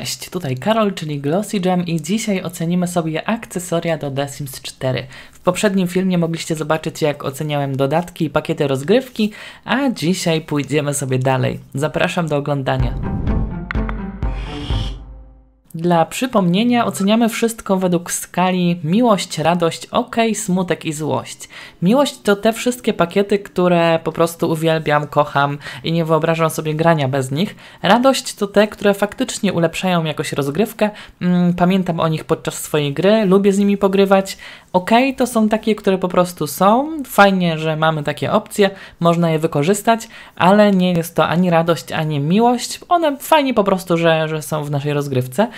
Cześć, tutaj Karol, czyli Glossy Jam i dzisiaj ocenimy sobie akcesoria do The Sims 4. W poprzednim filmie mogliście zobaczyć jak oceniałem dodatki i pakiety rozgrywki, a dzisiaj pójdziemy sobie dalej. Zapraszam do oglądania. Dla przypomnienia oceniamy wszystko według skali miłość, radość, ok, smutek i złość. Miłość to te wszystkie pakiety, które po prostu uwielbiam, kocham i nie wyobrażam sobie grania bez nich. Radość to te, które faktycznie ulepszają jakoś rozgrywkę, mm, pamiętam o nich podczas swojej gry, lubię z nimi pogrywać. Ok, to są takie, które po prostu są, fajnie, że mamy takie opcje, można je wykorzystać, ale nie jest to ani radość, ani miłość. One fajnie po prostu, że, że są w naszej rozgrywce.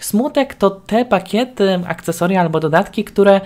Smutek to te pakiety, akcesoria albo dodatki, które,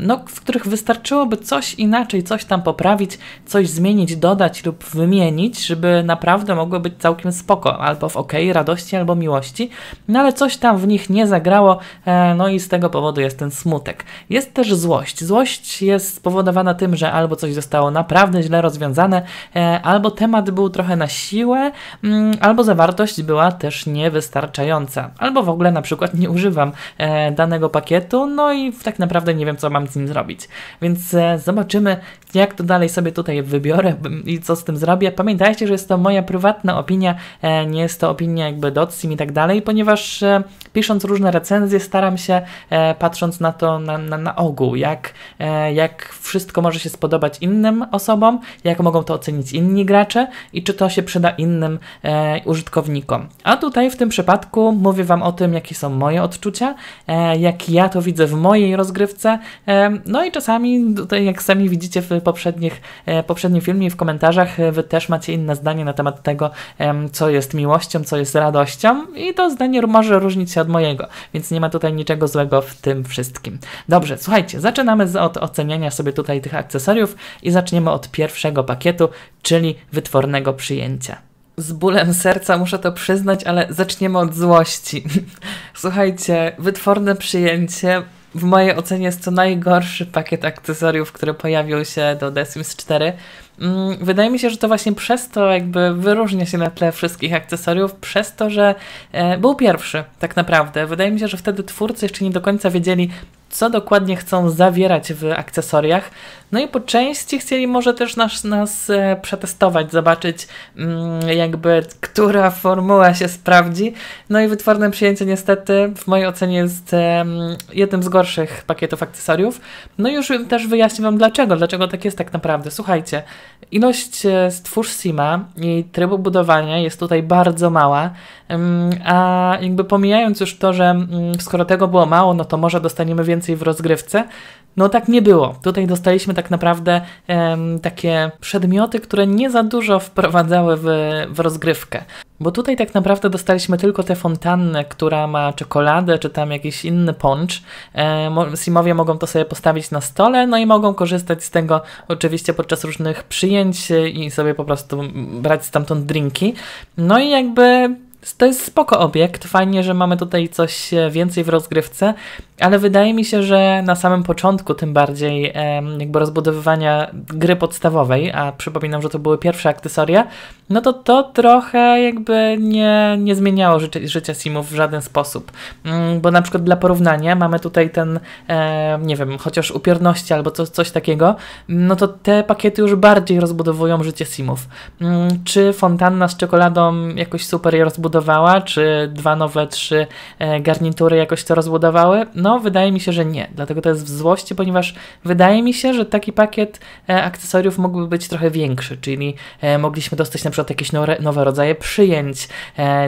no, w których wystarczyłoby coś inaczej, coś tam poprawić, coś zmienić, dodać lub wymienić, żeby naprawdę mogły być całkiem spoko, albo w ok, radości, albo miłości, no ale coś tam w nich nie zagrało, e, no i z tego powodu jest ten smutek. Jest też złość. Złość jest spowodowana tym, że albo coś zostało naprawdę źle rozwiązane, e, albo temat był trochę na siłę, mm, albo zawartość była też niewystarczająca, albo w ogóle na przykład nie używam e, danego pakietu, no i tak naprawdę nie wiem, co mam z nim zrobić. Więc e, zobaczymy, jak to dalej sobie tutaj wybiorę i co z tym zrobię. Pamiętajcie, że jest to moja prywatna opinia, e, nie jest to opinia jakby Dotsim i tak dalej, ponieważ pisząc różne recenzje staram się, patrząc na to na, na, na ogół, jak, jak wszystko może się spodobać innym osobom, jak mogą to ocenić inni gracze i czy to się przyda innym użytkownikom. A tutaj w tym przypadku mówię Wam o tym, jakie są moje odczucia, e, jak ja to widzę w mojej rozgrywce. E, no i czasami, tutaj jak sami widzicie w poprzednich, e, poprzednim filmie i w komentarzach, wy też macie inne zdanie na temat tego, co jest miłością, co jest radością i to zdanie może różnić się od mojego, więc nie ma tutaj niczego złego w tym wszystkim. Dobrze, słuchajcie, zaczynamy od oceniania sobie tutaj tych akcesoriów i zaczniemy od pierwszego pakietu, czyli wytwornego przyjęcia z bólem serca, muszę to przyznać, ale zaczniemy od złości. Słuchajcie, wytworne przyjęcie. W mojej ocenie jest to najgorszy pakiet akcesoriów, który pojawił się do The Sims 4. Wydaje mi się, że to właśnie przez to jakby wyróżnia się na tle wszystkich akcesoriów, przez to, że e, był pierwszy tak naprawdę. Wydaje mi się, że wtedy twórcy jeszcze nie do końca wiedzieli, co dokładnie chcą zawierać w akcesoriach. No i po części chcieli może też nas, nas e, przetestować, zobaczyć mm, jakby, która formuła się sprawdzi. No i wytworne przyjęcie niestety w mojej ocenie jest jednym z gorszych pakietów akcesoriów. No i już też wyjaśnię Wam dlaczego, dlaczego tak jest tak naprawdę. Słuchajcie, ilość e, stwórz Sima i trybu budowania jest tutaj bardzo mała. A jakby pomijając już to, że mm, skoro tego było mało, no to może dostaniemy więcej w rozgrywce. No tak nie było. Tutaj dostaliśmy tak naprawdę um, takie przedmioty, które nie za dużo wprowadzały w, w rozgrywkę. Bo tutaj tak naprawdę dostaliśmy tylko tę fontannę, która ma czekoladę, czy tam jakiś inny poncz. E, simowie mogą to sobie postawić na stole, no i mogą korzystać z tego oczywiście podczas różnych przyjęć i sobie po prostu brać stamtąd drinki. No i jakby to jest spoko obiekt, fajnie, że mamy tutaj coś e, więcej w rozgrywce, ale wydaje mi się, że na samym początku tym bardziej jakby rozbudowywania gry podstawowej, a przypominam, że to były pierwsze akcesoria, no to to trochę jakby nie, nie zmieniało życia, życia simów w żaden sposób, mm, bo na przykład dla porównania mamy tutaj ten, nie wiem, chociaż upiorności albo coś, coś takiego, no to te pakiety już bardziej rozbudowują życie simów. Mm, czy fontanna z czekoladą jakoś super je rozbudowuje? rozbudowała? Czy dwa nowe, trzy e, garnitury jakoś to rozbudowały? No, wydaje mi się, że nie. Dlatego to jest w złości, ponieważ wydaje mi się, że taki pakiet e, akcesoriów mógłby być trochę większy, czyli e, mogliśmy dostać na przykład jakieś nowe rodzaje przyjęć,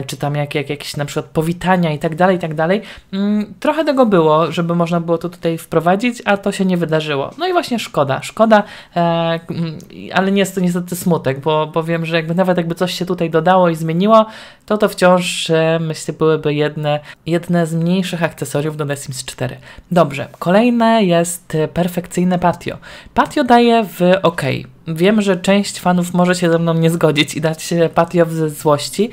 czy tam jak, jak, jakieś na przykład powitania i tak dalej, i tak dalej. Mm, trochę tego było, żeby można było to tutaj wprowadzić, a to się nie wydarzyło. No i właśnie szkoda, szkoda, mm, ale nie jest to niestety smutek, bo, bo wiem, że jakby nawet jakby coś się tutaj dodało i zmieniło, to to wciąż, myślę, byłyby jedne, jedne z mniejszych akcesoriów do The Sims 4. Dobrze, kolejne jest y, perfekcyjne patio. Patio daje w OK Wiem, że część fanów może się ze mną nie zgodzić i dać patio ze złości,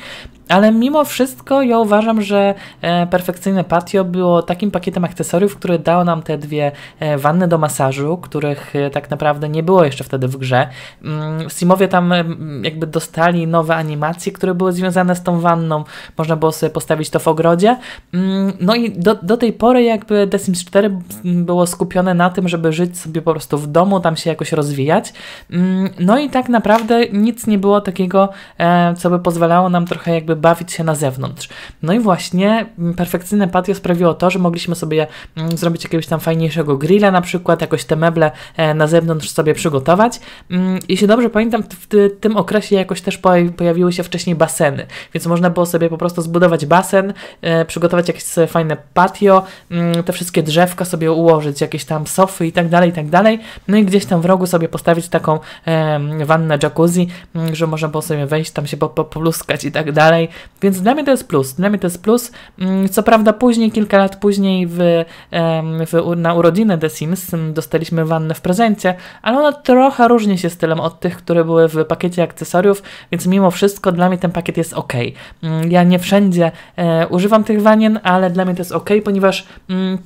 ale mimo wszystko ja uważam, że e, perfekcyjne patio było takim pakietem akcesoriów, które dało nam te dwie e, wanny do masażu, których e, tak naprawdę nie było jeszcze wtedy w grze. Mm, Simowie tam jakby dostali nowe animacje, które były związane z tą wanną, można było sobie postawić to w ogrodzie. Mm, no i do, do tej pory jakby The Sims 4 mm, było skupione na tym, żeby żyć sobie po prostu w domu, tam się jakoś rozwijać. Mm, no i tak naprawdę nic nie było takiego, e, co by pozwalało nam trochę jakby bawić się na zewnątrz. No i właśnie mm, perfekcyjne patio sprawiło to, że mogliśmy sobie mm, zrobić jakiegoś tam fajniejszego grilla na przykład, jakoś te meble e, na zewnątrz sobie przygotować. Jeśli dobrze pamiętam, w tym okresie jakoś też pojawiły się wcześniej baseny, więc można było sobie po prostu zbudować basen, e, przygotować jakieś fajne patio, te wszystkie drzewka sobie ułożyć, jakieś tam sofy i tak dalej, i tak dalej. No i gdzieś tam w rogu sobie postawić taką wannę jacuzzi, mm, że można było sobie wejść, tam się popluskać i tak dalej. Więc dla mnie to jest plus. Dla mnie to jest plus. Mm, co prawda później, kilka lat później w, w, na urodziny The Sims dostaliśmy wannę w prezencie, ale ona trochę różni się stylem od tych, które były w pakiecie akcesoriów, więc mimo wszystko dla mnie ten pakiet jest ok. Mm, ja nie wszędzie e, używam tych wanien, ale dla mnie to jest ok, ponieważ... Mm,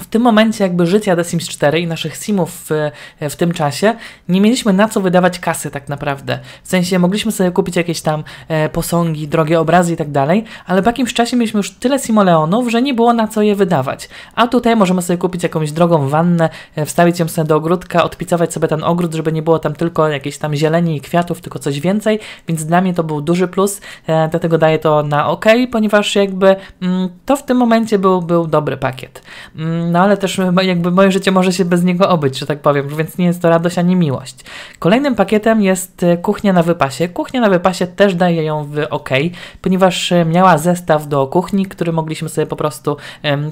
w tym momencie jakby życia The Sims 4 i naszych simów w, w, tym czasie nie mieliśmy na co wydawać kasy tak naprawdę. W sensie mogliśmy sobie kupić jakieś tam e, posągi, drogie obrazy i tak dalej, ale po jakimś czasie mieliśmy już tyle simoleonów, że nie było na co je wydawać. A tutaj możemy sobie kupić jakąś drogą wannę, e, wstawić ją sobie do ogródka, odpicować sobie ten ogród, żeby nie było tam tylko jakiejś tam zieleni i kwiatów, tylko coś więcej, więc dla mnie to był duży plus, e, dlatego daję to na ok, ponieważ jakby mm, to w tym momencie był, był dobry pakiet. Mm, no ale też jakby moje życie może się bez niego obyć, że tak powiem, więc nie jest to radość ani miłość. Kolejnym pakietem jest y, kuchnia na wypasie. Kuchnia na wypasie też daje ją w OK, ponieważ y, miała zestaw do kuchni, który mogliśmy sobie po prostu,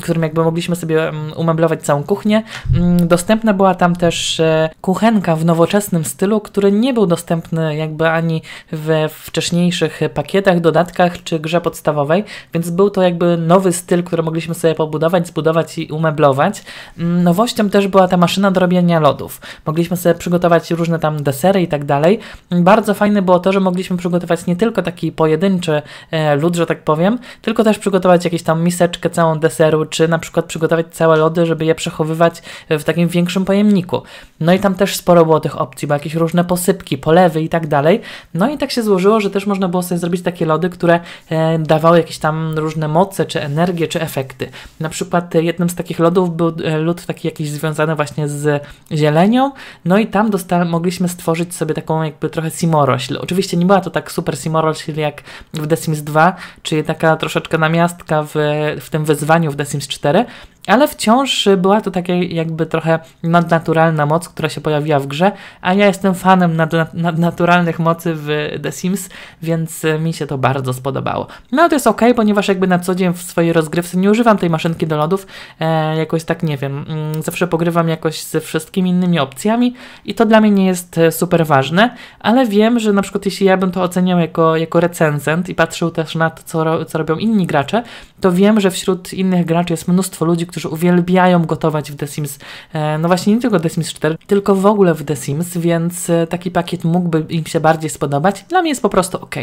którym jakby mogliśmy sobie umeblować całą kuchnię. Mm, dostępna była tam też y, kuchenka w nowoczesnym stylu, który nie był dostępny jakby ani we wcześniejszych pakietach, dodatkach czy grze podstawowej, więc był to jakby nowy styl, który mogliśmy sobie pobudować, zbudować i umeblować Mm, nowością też była ta maszyna do robienia lodów. Mogliśmy sobie przygotować różne tam desery i tak dalej. Mm, bardzo fajne było to, że mogliśmy przygotować nie tylko taki pojedynczy e, lód, że tak powiem, tylko też przygotować jakieś tam miseczkę całą deseru, czy na przykład przygotować całe lody, żeby je przechowywać e, w takim większym pojemniku. No i tam też sporo było tych opcji, bo jakieś różne posypki, polewy i tak dalej. No i tak się złożyło, że też można było sobie zrobić takie lody, które e, dawały jakieś tam różne moce, czy energię, czy efekty. Na przykład jednym z takich lodów lodów był e, lód taki jakiś związany właśnie z zielenią, no i tam mogliśmy stworzyć sobie taką jakby trochę simorośl. Oczywiście nie była to tak super simorośl jak w The Sims 2, czyli taka troszeczkę namiastka w, w tym wyzwaniu w The Sims 4, ale wciąż była to taka jakby trochę nadnaturalna moc, która się pojawiła w grze, a ja jestem fanem nad, nadnaturalnych mocy w The Sims, więc mi się to bardzo spodobało. No to jest ok, ponieważ jakby na co dzień w swojej rozgrywce nie używam tej maszynki do lodów, e, jakoś tak nie wiem, mm, zawsze pogrywam jakoś ze wszystkimi innymi opcjami i to dla mnie nie jest e, super ważne, ale wiem, że na przykład jeśli ja bym to oceniał jako, jako recenzent i patrzył też na to, co, co robią inni gracze, to wiem, że wśród innych graczy jest mnóstwo ludzi, którzy którzy uwielbiają gotować w The Sims, e, no właśnie nie tylko The Sims 4, tylko w ogóle w The Sims, więc e, taki pakiet mógłby im się bardziej spodobać. Dla mnie jest po prostu ok.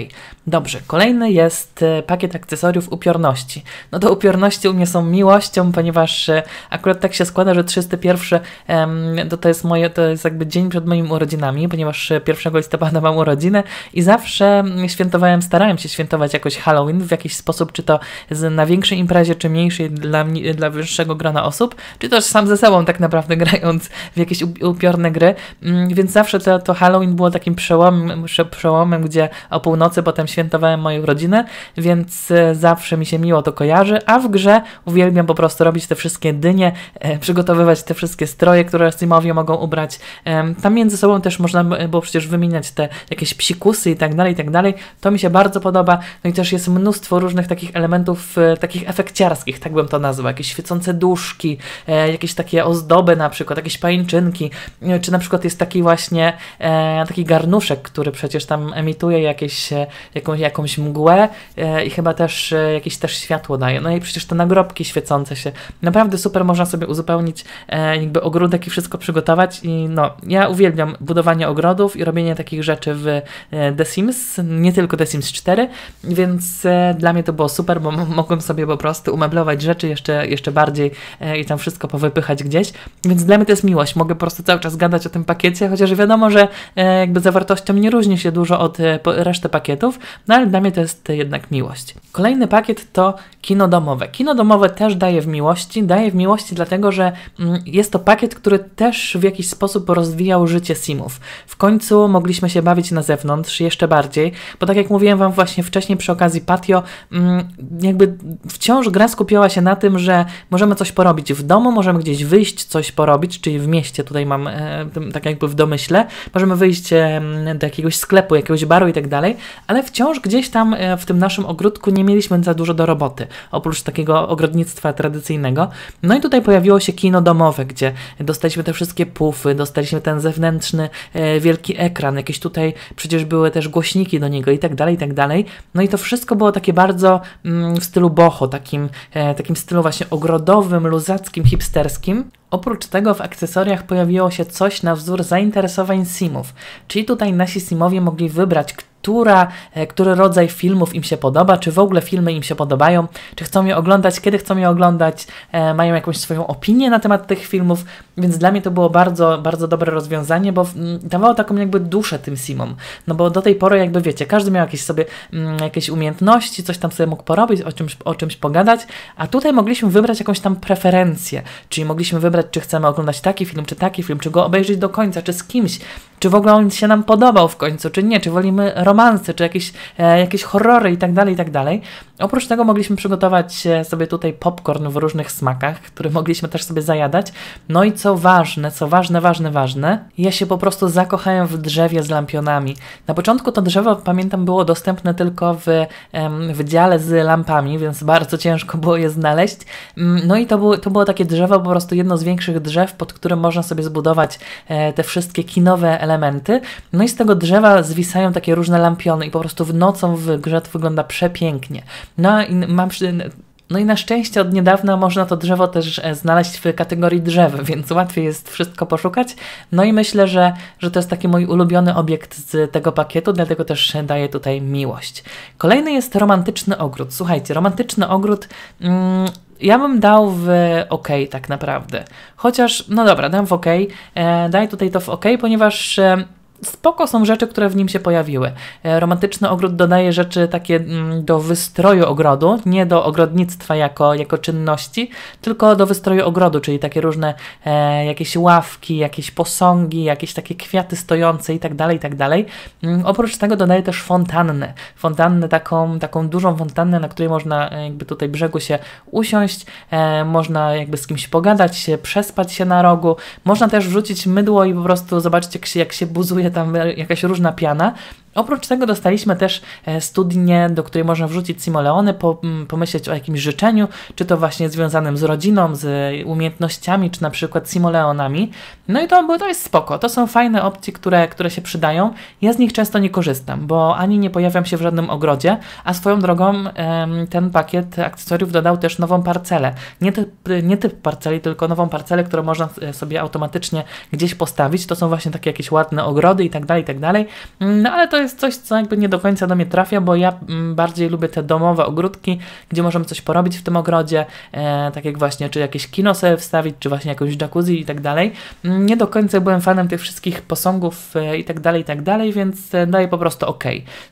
Dobrze, kolejny jest e, pakiet akcesoriów upiorności. No to upiorności u mnie są miłością, ponieważ akurat tak się składa, że 31 to, to jest moje, to jest jakby dzień przed moimi urodzinami, ponieważ 1 listopada mam urodziny i zawsze świętowałem, starałem się świętować jakoś Halloween w jakiś sposób, czy to na większej imprezie, czy mniejszej dla, mnie, dla wyższego szerszego grona osób, czy też sam ze sobą tak naprawdę grając w jakieś upiorne gry, mm, więc zawsze to, to Halloween było takim przełomem, przełomem, gdzie o północy potem świętowałem moją rodzinę, więc e, zawsze mi się miło to kojarzy, a w grze uwielbiam po prostu robić te wszystkie dynie, e, przygotowywać te wszystkie stroje, które streamowie mogą ubrać. Tam między sobą też można było przecież wymieniać te jakieś psikusy i tak dalej, i tak dalej. To mi się bardzo podoba. No i też jest mnóstwo różnych takich elementów, e, takich efekciarskich, tak bym to nazwał, jakieś świecące duszki, e, jakieś takie ozdoby na przykład, jakieś pańczynki, e, czy na przykład jest taki właśnie e, taki garnuszek, który przecież tam emituje jakieś, jakąś, jakąś mgłę i chyba też jakieś też światło daje. No i przecież te nagrobki świecące się. Naprawdę super można sobie uzupełnić jakby ogródek i wszystko przygotować i no, ja uwielbiam budowanie ogrodów i robienie takich rzeczy w The Sims, nie tylko The Sims 4, więc dla mnie to było super, bo mogłem sobie po prostu umeblować rzeczy jeszcze, jeszcze bardziej bardziej e, i tam wszystko powypychać gdzieś. Więc dla mnie to jest miłość. Mogę po prostu cały czas gadać o tym pakiecie, chociaż wiadomo, że e, jakby zawartością nie różni się dużo od e, reszty pakietów, no ale dla mnie to jest jednak miłość. Kolejny pakiet to kino domowe. Kino domowe też daje w miłości. Daje w miłości dlatego, że mm, jest to pakiet, który też w jakiś sposób rozwijał życie Simów. W końcu mogliśmy się bawić na zewnątrz jeszcze bardziej, bo tak jak mówiłem Wam właśnie wcześniej przy okazji patio, mm, jakby wciąż gra skupiała się na tym, że możemy możemy coś porobić w domu, możemy gdzieś wyjść, coś porobić, czyli w mieście, tutaj mam e, tak jakby w domyśle, możemy wyjść do jakiegoś sklepu, jakiegoś baru i tak dalej, ale wciąż gdzieś tam e, w tym naszym ogródku nie mieliśmy za dużo do roboty, oprócz takiego ogrodnictwa tradycyjnego. No i tutaj pojawiło się kino domowe, gdzie dostaliśmy te wszystkie pufy, dostaliśmy ten zewnętrzny e, wielki ekran, jakieś tutaj przecież były też głośniki do niego i tak dalej, i tak dalej. No i to wszystko było takie bardzo mm, w stylu boho, takim, takim stylu właśnie ogrodowym, luzackim, hipsterskim. Oprócz tego w akcesoriach pojawiło się coś na wzór zainteresowań simów, czyli tutaj nasi simowie mogli wybrać, która, e, który rodzaj filmów im się podoba, czy w ogóle filmy im się podobają, czy chcą je oglądać, kiedy chcą je oglądać, e, mają jakąś swoją opinię na temat tych filmów, więc dla mnie to było bardzo, bardzo dobre rozwiązanie, bo mm, dawało taką jakby duszę tym simom, no bo do tej pory jakby wiecie, każdy miał jakieś sobie mm, jakieś umiejętności, coś tam sobie mógł porobić, o czymś, o czymś pogadać, a tutaj mogliśmy wybrać jakąś tam preferencję, czyli mogliśmy wybrać, czy chcemy oglądać taki film, czy taki film, czy go obejrzeć do końca, czy z kimś, czy w ogóle on się nam podobał w końcu, czy nie, czy wolimy romanse, czy jakieś, e, jakieś horrory itd., tak tak dalej? Oprócz tego mogliśmy przygotować sobie tutaj popcorn w różnych smakach, który mogliśmy też sobie zajadać. No i co ważne, co ważne, ważne, ważne, ja się po prostu zakochałem w drzewie z lampionami. Na początku to drzewo, pamiętam, było dostępne tylko w, w dziale z lampami, więc bardzo ciężko było je znaleźć. Mm, no i to było, to było takie drzewo, po prostu jedno z większych drzew, pod którym można sobie zbudować e, te wszystkie kinowe elementy. No i z tego drzewa zwisają takie różne lampiony i po prostu w nocą w grze to wygląda przepięknie. No i mam no i na szczęście od niedawna można to drzewo też e, znaleźć w kategorii drzew, więc łatwiej jest wszystko poszukać. No i myślę, że, że to jest taki mój ulubiony obiekt z tego pakietu, dlatego też daję tutaj miłość. Kolejny jest romantyczny ogród. Słuchajcie, romantyczny ogród mm, ja bym dał w OK tak naprawdę. Chociaż, no dobra, dam w OK. E, daj tutaj to w OK, ponieważ e, spoko są rzeczy, które w nim się pojawiły. E, romantyczny ogród dodaje rzeczy takie mm, do wystroju ogrodu, nie do ogrodnictwa jako, jako czynności, tylko do wystroju ogrodu, czyli takie różne e, jakieś ławki, jakieś posągi, jakieś takie kwiaty stojące itd., tak dalej. Tak mm, oprócz tego dodaje też fontannę. Fontannę taką, taką dużą fontannę, na której można e, jakby tutaj brzegu się usiąść, e, można jakby z kimś pogadać, przespać się na rogu, można też wrzucić mydło i po prostu zobaczyć jak się, jak się buzuje się tam jakaś różna piana, Oprócz tego dostaliśmy też e, studnię, do której można wrzucić simoleony, po, mm, pomyśleć o jakimś życzeniu, czy to właśnie związanym z rodziną, z umiejętnościami, czy na przykład simoleonami. No i to, to jest spoko. To są fajne opcje, które, które się przydają. Ja z nich często nie korzystam, bo ani nie pojawiam się w żadnym ogrodzie, a swoją drogą ten pakiet akcesoriów dodał też nową parcelę. Nie typ, nie typ parceli, tylko nową parcelę, którą można e, sobie automatycznie gdzieś postawić. To są właśnie takie jakieś ładne ogrody i tak dalej, i tak dalej. No ale to jest jest coś, co jakby nie do końca do mnie trafia, bo ja mm, bardziej lubię te domowe ogródki, gdzie możemy coś porobić w tym ogrodzie, e, tak jak właśnie, czy jakieś kino sobie wstawić, czy właśnie jakąś jacuzzi i tak dalej. Nie do końca byłem fanem tych wszystkich posągów e, i tak dalej, i tak dalej, więc e, daję po prostu ok.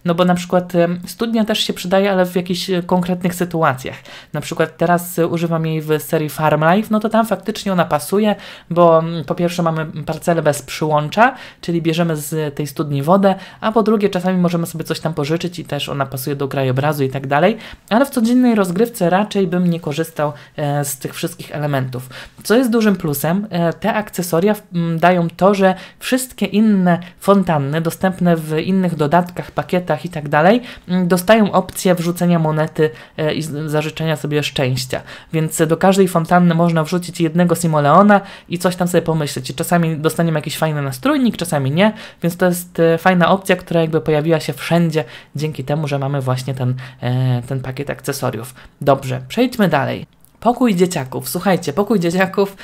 No bo na przykład studnia też się przydaje, ale w jakichś e, konkretnych sytuacjach. Na przykład teraz używam jej w serii Farm Life, no to tam faktycznie ona pasuje, bo mm, po pierwsze mamy parcelę bez przyłącza, czyli bierzemy z tej studni wodę, a po drugie czasami możemy sobie coś tam pożyczyć i też ona pasuje do krajobrazu i tak dalej, ale w codziennej rozgrywce raczej bym nie korzystał e, z tych wszystkich elementów. Co jest dużym plusem, e, te akcesoria dają to, że wszystkie inne fontanny dostępne w innych dodatkach, pakietach i tak dalej dostają opcję wrzucenia monety e, i zażyczenia sobie szczęścia. Więc do każdej fontanny można wrzucić jednego simoleona i coś tam sobie pomyśleć. I czasami dostaniemy jakiś fajny nastrójnik, czasami nie, więc to jest fajna opcja, która jak jakby pojawiła się wszędzie dzięki temu, że mamy właśnie ten, e, ten pakiet akcesoriów. Dobrze, przejdźmy dalej. Pokój dzieciaków. Słuchajcie, pokój dzieciaków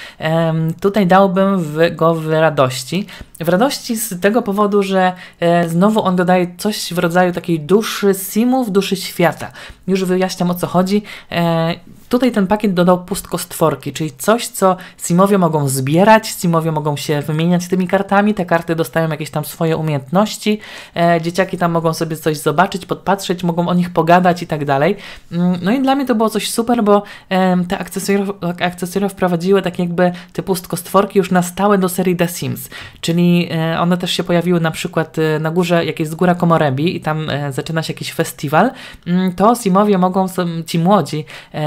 tutaj dałbym w, go w radości. W radości z tego powodu, że e, znowu on dodaje coś w rodzaju takiej duszy simów, duszy świata. Już wyjaśniam o co chodzi. E, tutaj ten pakiet dodał pustkostworki, czyli coś, co simowie mogą zbierać, simowie mogą się wymieniać tymi kartami, te karty dostają jakieś tam swoje umiejętności, e, dzieciaki tam mogą sobie coś zobaczyć, podpatrzeć, mogą o nich pogadać i tak dalej. Mm, no i dla mnie to było coś super, bo e, te akcesoria, akcesoria wprowadziły tak jakby te pustkostworki już na stałe do serii The Sims, czyli e, one też się pojawiły na przykład e, na górze, jak jest góra Komorebi i tam e, zaczyna się jakiś festiwal, mm, to Simowie mogą, ci młodzi,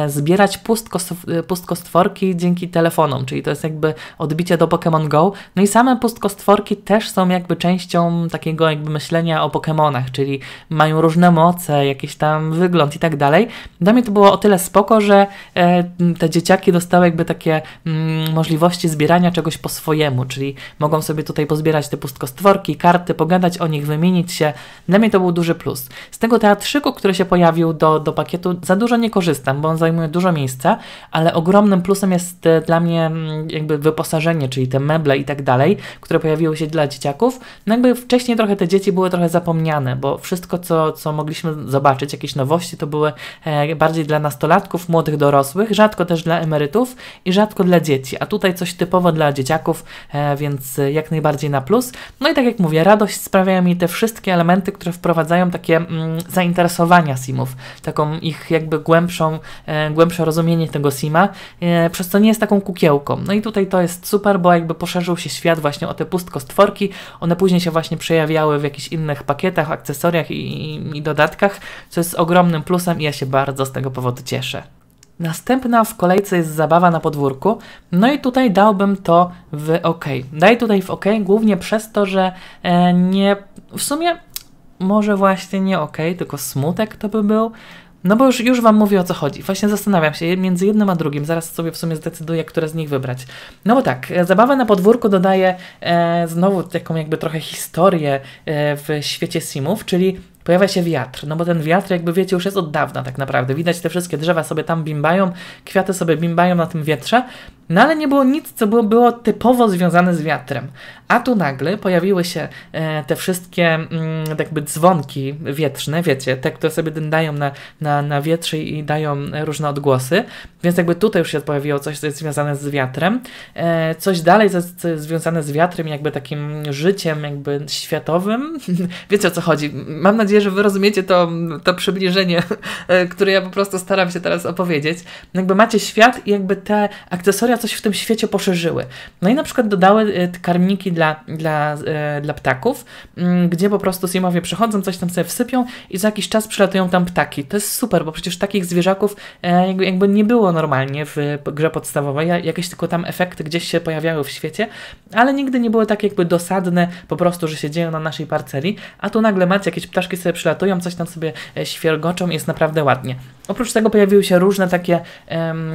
zbierać pustkostworki dzięki telefonom, czyli to jest jakby odbicie do Pokémon Go. No i same pustkostworki też są jakby częścią takiego jakby myślenia o Pokémonach, czyli mają różne moce, jakiś tam wygląd i tak dalej. Dla mnie to było o tyle spoko, że te dzieciaki dostały jakby takie mm, możliwości zbierania czegoś po swojemu, czyli mogą sobie tutaj pozbierać te pustkostworki, karty, pogadać o nich, wymienić się. Dla mnie to był duży plus. Z tego teatrzyku, który się pojawił do, do pakietu, za dużo nie korzystam, bo on zajmuje dużo miejsca, ale ogromnym plusem jest e, dla mnie jakby wyposażenie, czyli te meble i tak dalej, które pojawiły się dla dzieciaków. No jakby wcześniej trochę te dzieci były trochę zapomniane, bo wszystko, co, co mogliśmy zobaczyć, jakieś nowości, to były e, bardziej dla nastolatków, młodych dorosłych, rzadko też dla emerytów i rzadko dla dzieci, a tutaj coś typowo dla dzieciaków, e, więc jak najbardziej na plus. No i tak jak mówię, radość sprawiają mi te wszystkie elementy, które wprowadzają takie mm, zainteresowania simów, taką ich jakby głębszą, e, głębsze rozumienie tego sima, e, przez co nie jest taką kukiełką. No i tutaj to jest super, bo jakby poszerzył się świat właśnie o te pustkostworki, one później się właśnie przejawiały w jakichś innych pakietach, akcesoriach i, i, i dodatkach, co jest ogromnym plusem i ja się bardzo z tego powodu cieszę. Następna w kolejce jest zabawa na podwórku. No i tutaj dałbym to w OK. Daj tutaj w OK głównie przez to, że e, nie. W sumie może właśnie nie OK, tylko smutek to by był. No bo już, już Wam mówię o co chodzi. Właśnie zastanawiam się między jednym a drugim. Zaraz sobie w sumie zdecyduję, które z nich wybrać. No bo tak, zabawa na podwórku dodaje e, znowu taką jakby trochę historię e, w świecie simów, czyli pojawia się wiatr, no bo ten wiatr, jakby wiecie, już jest od dawna tak naprawdę. Widać, te wszystkie drzewa sobie tam bimbają, kwiaty sobie bimbają na tym wietrze, no ale nie było nic, co było, było typowo związane z wiatrem. A tu nagle pojawiły się e, te wszystkie m, mm, jakby dzwonki wietrzne, wiecie, te, które sobie dają na, na, na wietrze i dają różne odgłosy. Więc jakby tutaj już się pojawiło coś, co jest związane z wiatrem. E, coś dalej, co jest, co jest związane z wiatrem, jakby takim życiem jakby światowym. wiecie o co chodzi. Mam nadzieję, że wy rozumiecie to, to przybliżenie, e, które ja po prostu staram się teraz opowiedzieć. Jakby macie świat i jakby te akcesoria coś w tym świecie poszerzyły. No i na przykład dodały y, karmniki dla, dla, y, dla ptaków, mm, gdzie po prostu Simowie przychodzą, coś tam sobie wsypią i za jakiś czas przylatują tam ptaki. To jest super, bo przecież takich zwierzaków e, jakby nie było normalnie w grze podstawowej. Jakieś tylko tam efekty gdzieś się pojawiały w świecie, ale nigdy nie były tak jakby dosadne po prostu, że się dzieją na naszej parceli, a tu nagle macie jakieś ptaszki sobie przylatują, coś tam sobie e, świergoczą i jest naprawdę ładnie. Oprócz tego pojawiły się różne takie,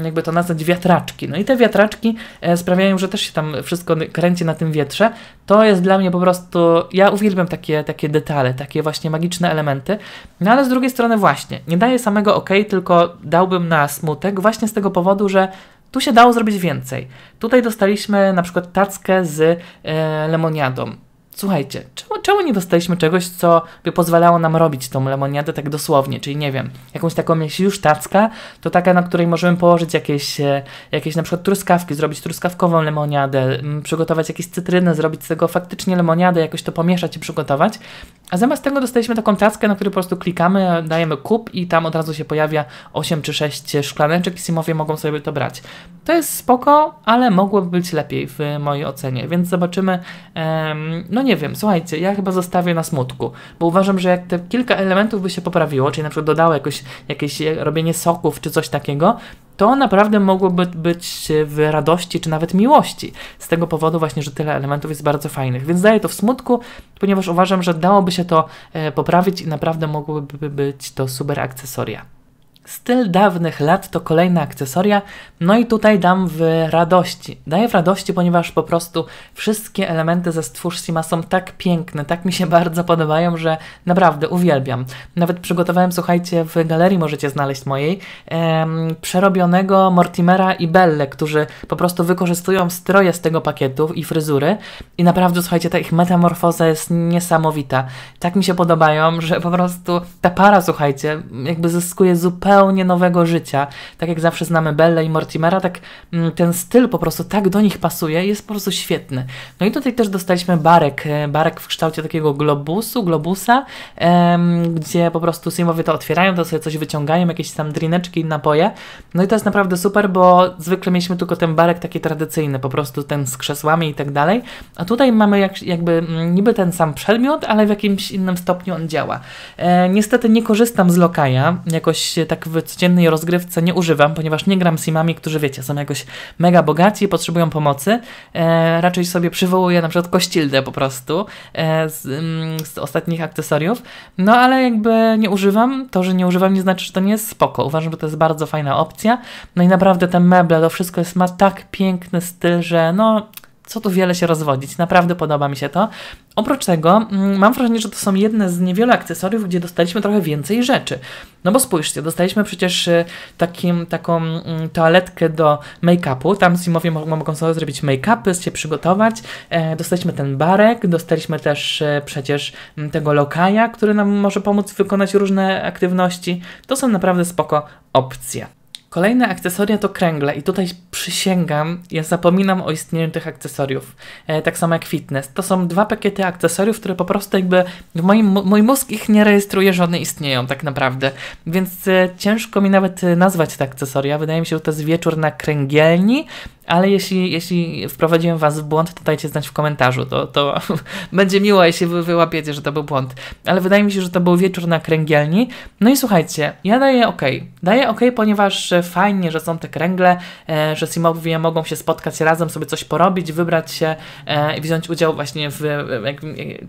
jakby to nazwać, wiatraczki. No i te wiatraczki wiatraczki e, sprawiają, że też się tam wszystko kręci na tym wietrze. To jest dla mnie po prostu, ja uwielbiam takie, takie detale, takie właśnie magiczne elementy. No ale z drugiej strony właśnie, nie daję samego ok, tylko dałbym na smutek właśnie z tego powodu, że tu się dało zrobić więcej. Tutaj dostaliśmy na przykład tackę z e, lemoniadą słuchajcie, czemu, czemu nie dostaliśmy czegoś, co by pozwalało nam robić tą lemoniadę tak dosłownie, czyli nie wiem, jakąś taką, jeśli już tacka, to taka, na której możemy położyć jakieś, e, jakieś na przykład truskawki, zrobić truskawkową lemoniadę, przygotować jakieś cytryny, zrobić z tego faktycznie lemoniadę, jakoś to pomieszać i przygotować, a zamiast tego dostaliśmy taką tackę, na której po prostu klikamy, dajemy kup i tam od razu się pojawia 8 czy 6 szklaneczek i simowie mogą sobie to brać. To jest spoko, ale mogłoby być lepiej w mojej ocenie, więc zobaczymy. No nie wiem, słuchajcie, ja chyba zostawię na smutku, bo uważam, że jak te kilka elementów by się poprawiło, czyli na przykład dodało jakoś, jakieś e, robienie soków czy coś takiego, to naprawdę mogłoby być w radości czy nawet miłości. Z tego powodu właśnie, że tyle elementów jest bardzo fajnych. Więc daję to w smutku, ponieważ uważam, że dałoby się to e, poprawić i naprawdę mogłyby być to super akcesoria. Styl dawnych lat to kolejne akcesoria, no i tutaj dam w radości. Daję w radości, ponieważ po prostu wszystkie elementy ze Stwórz Sima są tak piękne, tak mi się bardzo podobają, że naprawdę uwielbiam. Nawet przygotowałem, słuchajcie, w galerii możecie znaleźć mojej, em, przerobionego Mortimera i Belle, którzy po prostu wykorzystują stroje z tego pakietu i fryzury i naprawdę, słuchajcie, ta ich metamorfoza jest niesamowita. Tak mi się podobają, że po prostu ta para, słuchajcie, jakby zyskuje zupełnie zupełnie nowego życia. Tak jak zawsze znamy Belle i Mortimera, tak mm, ten styl po prostu tak do nich pasuje, jest po prostu świetny. No i tutaj też dostaliśmy barek, e, barek w kształcie takiego globusu, globusa, gdzie po prostu Simowie to otwierają, to sobie coś wyciągają, jakieś tam drineczki i napoje. No i to jest naprawdę super, bo zwykle mieliśmy tylko ten barek taki tradycyjny, po prostu ten z krzesłami i tak dalej. A tutaj mamy jak, jakby mm, niby ten sam przedmiot, ale w jakimś innym stopniu on działa. E, niestety nie korzystam z lokaja jakoś tak w codziennej rozgrywce nie używam, ponieważ nie gram simami, którzy wiecie, są jakoś mega bogaci i potrzebują pomocy. E, raczej sobie przywołuję na przykład kościldę po prostu e, z, mm, z, ostatnich akcesoriów. No ale jakby nie używam, to, że nie używam nie znaczy, że to nie jest spoko. Uważam, że to jest bardzo fajna opcja. No i naprawdę te meble, to wszystko jest, ma tak piękny styl, że no co tu wiele się rozwodzić. Naprawdę podoba mi się to. Oprócz tego mm, mam wrażenie, że to są jedne z niewielu akcesoriów, gdzie dostaliśmy trochę więcej rzeczy. No bo spójrzcie, dostaliśmy przecież y, takim, taką mm, toaletkę do make-upu. Tam Simowie mogą sobie zrobić make-upy, się przygotować. E, dostaliśmy ten barek, dostaliśmy też e, przecież mm, tego lokaja, który nam może pomóc wykonać różne aktywności. To są naprawdę spoko opcje. Kolejne akcesoria to kręgle i tutaj przysięgam, ja zapominam o istnieniu tych akcesoriów. E, tak samo jak fitness. To są dwa pakiety akcesoriów, które po prostu jakby w moim, mój mózg ich nie rejestruje, że one istnieją tak naprawdę. Więc e, ciężko mi nawet e, nazwać te akcesoria. Wydaje mi się, że to jest wieczór na kręgielni ale jeśli, jeśli wprowadziłem Was w błąd, to dajcie znać w komentarzu. To, to będzie miło, jeśli Wy wyłapiecie, że to był błąd. Ale wydaje mi się, że to był wieczór na kręgielni. No i słuchajcie, ja daję OK. Daję OK, ponieważ fajnie, że są te kręgle, e, że Simowie mogą się spotkać razem, sobie coś porobić, wybrać się e, i wziąć udział właśnie w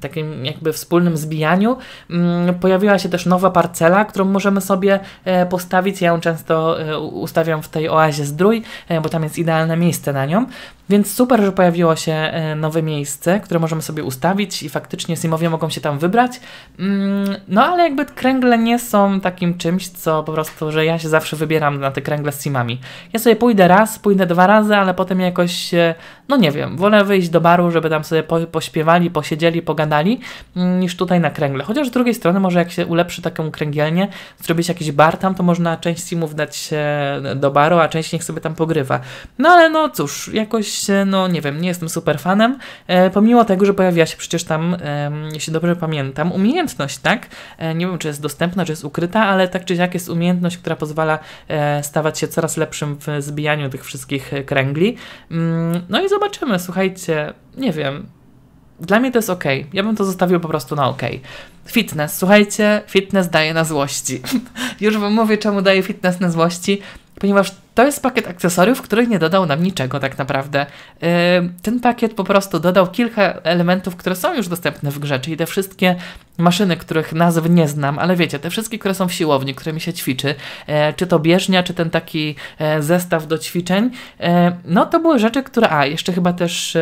takim jakby wspólnym zbijaniu. Mm, pojawiła się też nowa parcela, którą możemy sobie e, postawić. Ja ją często ustawiam w tej oazie zdrój, bo tam jest idealne miejsce miejsce na nią, więc super, że pojawiło się e, nowe miejsce, które możemy sobie ustawić i faktycznie simowie mogą się tam wybrać. Mm, no ale jakby kręgle nie są takim czymś, co po prostu, że ja się zawsze wybieram na te kręgle z simami. Ja sobie pójdę raz, pójdę dwa razy, ale potem jakoś, no nie wiem, wolę wyjść do baru, żeby tam sobie pośpiewali, posiedzieli, pogadali, mm, niż tutaj na kręgle. Chociaż z drugiej strony może jak się ulepszy taką kręgielnię, zrobić jakiś bar tam, to można część simów dać e, do baru, a część niech sobie tam pogrywa. No ale no no cóż, jakoś, e, no nie wiem, nie jestem super fanem, e, pomimo tego, że pojawiła się przecież tam, e, jeśli dobrze pamiętam, umiejętność, tak? E, nie wiem, czy jest dostępna, czy jest ukryta, ale tak czy siak jest umiejętność, która pozwala e, stawać się coraz lepszym w zbijaniu tych wszystkich e, kręgli. Mm, no i zobaczymy, słuchajcie, nie wiem, dla mnie to jest ok. Ja bym to zostawił po prostu na ok. Fitness, słuchajcie, fitness daje na złości. Już wam mówię, czemu daje fitness na złości, ponieważ to jest pakiet akcesoriów, który nie dodał nam niczego tak naprawdę. ten pakiet po prostu dodał kilka elementów, które są już dostępne w grze, czyli te wszystkie maszyny, których nazw nie znam, ale wiecie, te wszystkie, które są w siłowni, którymi się ćwiczy, e, czy to bieżnia, czy ten taki e, zestaw do ćwiczeń, e, no to były rzeczy, które, a jeszcze chyba też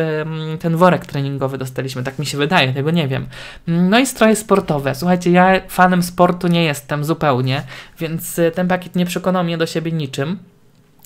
ten worek treningowy dostaliśmy, tak mi się wydaje, tego nie wiem. No i stroje sportowe. Słuchajcie, ja fanem sportu nie jestem zupełnie, więc ten pakiet nie przekonał mnie do siebie niczym.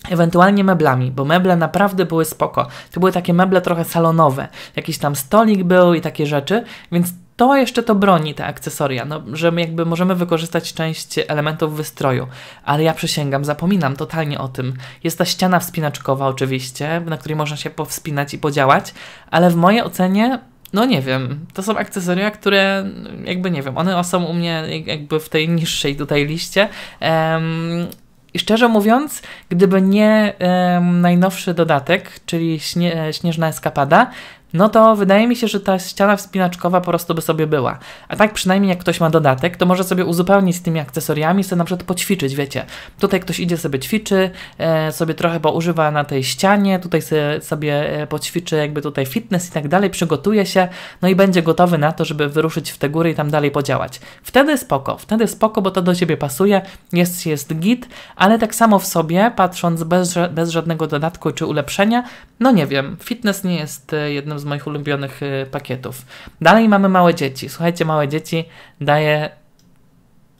Ewentualnie meblami, bo meble naprawdę były spoko. To były takie meble trochę salonowe. Jakiś tam stolik był i takie rzeczy, więc to jeszcze to broni, te akcesoria, no, że my jakby możemy wykorzystać część elementów wystroju, ale ja przysięgam, zapominam totalnie o tym. Jest ta ściana wspinaczkowa oczywiście, na której można się powspinać i podziałać, ale w mojej ocenie no nie wiem, to są akcesoria, które jakby nie wiem, one są u mnie jakby w tej niższej tutaj liście, um, i szczerze mówiąc, gdyby nie najnowszy dodatek, czyli e, Śnieżna Eskapada, no to wydaje mi się, że ta ściana wspinaczkowa po prostu by sobie była. A tak przynajmniej jak ktoś ma dodatek, to może sobie uzupełnić z tymi akcesoriami, sobie na przykład poćwiczyć, wiecie. Tutaj ktoś idzie sobie ćwiczy, e, sobie trochę poużywa na tej ścianie, tutaj sobie e, poćwiczy jakby tutaj fitness i tak dalej, przygotuje się, no i będzie gotowy na to, żeby wyruszyć w te góry i tam dalej podziałać. Wtedy spoko, wtedy spoko, bo to do Ciebie pasuje, jest, jest git, ale tak samo w sobie, patrząc bez, bez żadnego dodatku czy ulepszenia, no nie wiem, fitness nie jest e, jednym z moich ulubionych y, pakietów. Dalej mamy małe dzieci. Słuchajcie, małe dzieci daje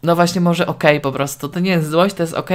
no właśnie może ok po prostu. To nie jest złość, to jest ok.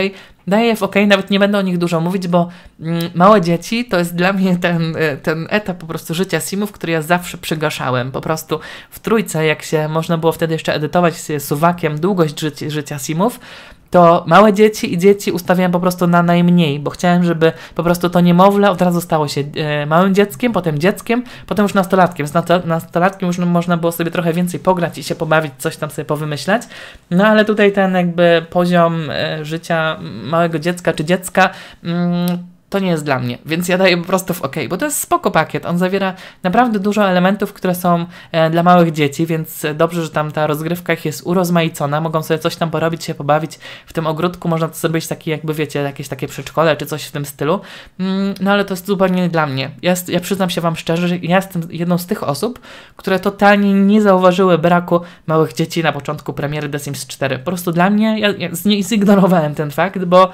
Daję w ok, nawet nie będę o nich dużo mówić, bo mm, małe dzieci to jest dla mnie ten, y, ten etap po prostu życia simów, który ja zawsze przygaszałem. Po prostu w trójce, jak się można było wtedy jeszcze edytować z suwakiem długość życia simów, to małe dzieci i dzieci ustawiałem po prostu na najmniej, bo chciałem, żeby po prostu to niemowlę od razu stało się e, małym dzieckiem, potem dzieckiem, potem już nastolatkiem. Z nastolatkiem już można było sobie trochę więcej pograć i się pobawić, coś tam sobie powymyślać. No ale tutaj ten jakby poziom e, życia małego dziecka czy dziecka. Mm, to nie jest dla mnie, więc ja daję po prostu w OK, bo to jest spoko pakiet, on zawiera naprawdę dużo elementów, które są e, dla małych dzieci, więc dobrze, że tam ta rozgrywka jest urozmaicona, mogą sobie coś tam porobić, się pobawić, w tym ogródku można zrobić taki jakby wiecie, jakieś takie przedszkole czy coś w tym stylu, mm, no ale to jest zupełnie nie dla mnie. Ja, ja przyznam się Wam szczerze, że ja jestem jedną z tych osób, które totalnie nie zauważyły braku małych dzieci na początku premiery The Sims 4. Po prostu dla mnie, ja, ja zignorowałem ten fakt, bo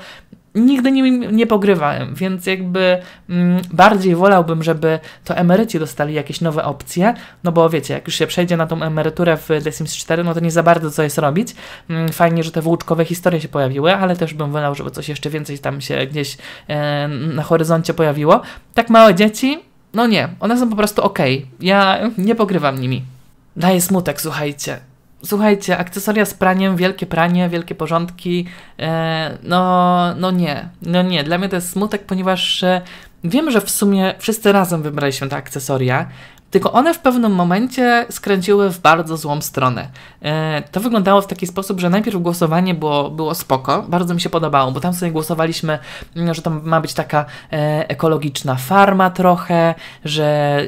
nigdy nim nie pogrywałem, więc jakby mm, bardziej wolałbym, żeby to emeryci dostali jakieś nowe opcje, no bo wiecie, jak już się przejdzie na tą emeryturę w The Sims 4, no to nie za bardzo co jest robić. Mm, fajnie, że te włóczkowe historie się pojawiły, ale też bym wolał, żeby coś jeszcze więcej tam się gdzieś e, na horyzoncie pojawiło. Tak małe dzieci, no nie, one są po prostu ok. Ja nie pogrywam nimi. Daje smutek, słuchajcie słuchajcie, akcesoria z praniem, wielkie pranie, wielkie porządki, e, no, no nie, no nie. Dla mnie to jest smutek, ponieważ e, wiem, że w sumie wszyscy razem wybraliśmy te akcesoria, tylko one w pewnym momencie skręciły w bardzo złą stronę. E, to wyglądało w taki sposób, że najpierw głosowanie było, było spoko, bardzo mi się podobało, bo tam sobie głosowaliśmy, mm, że to ma być taka ekologiczna farma trochę, że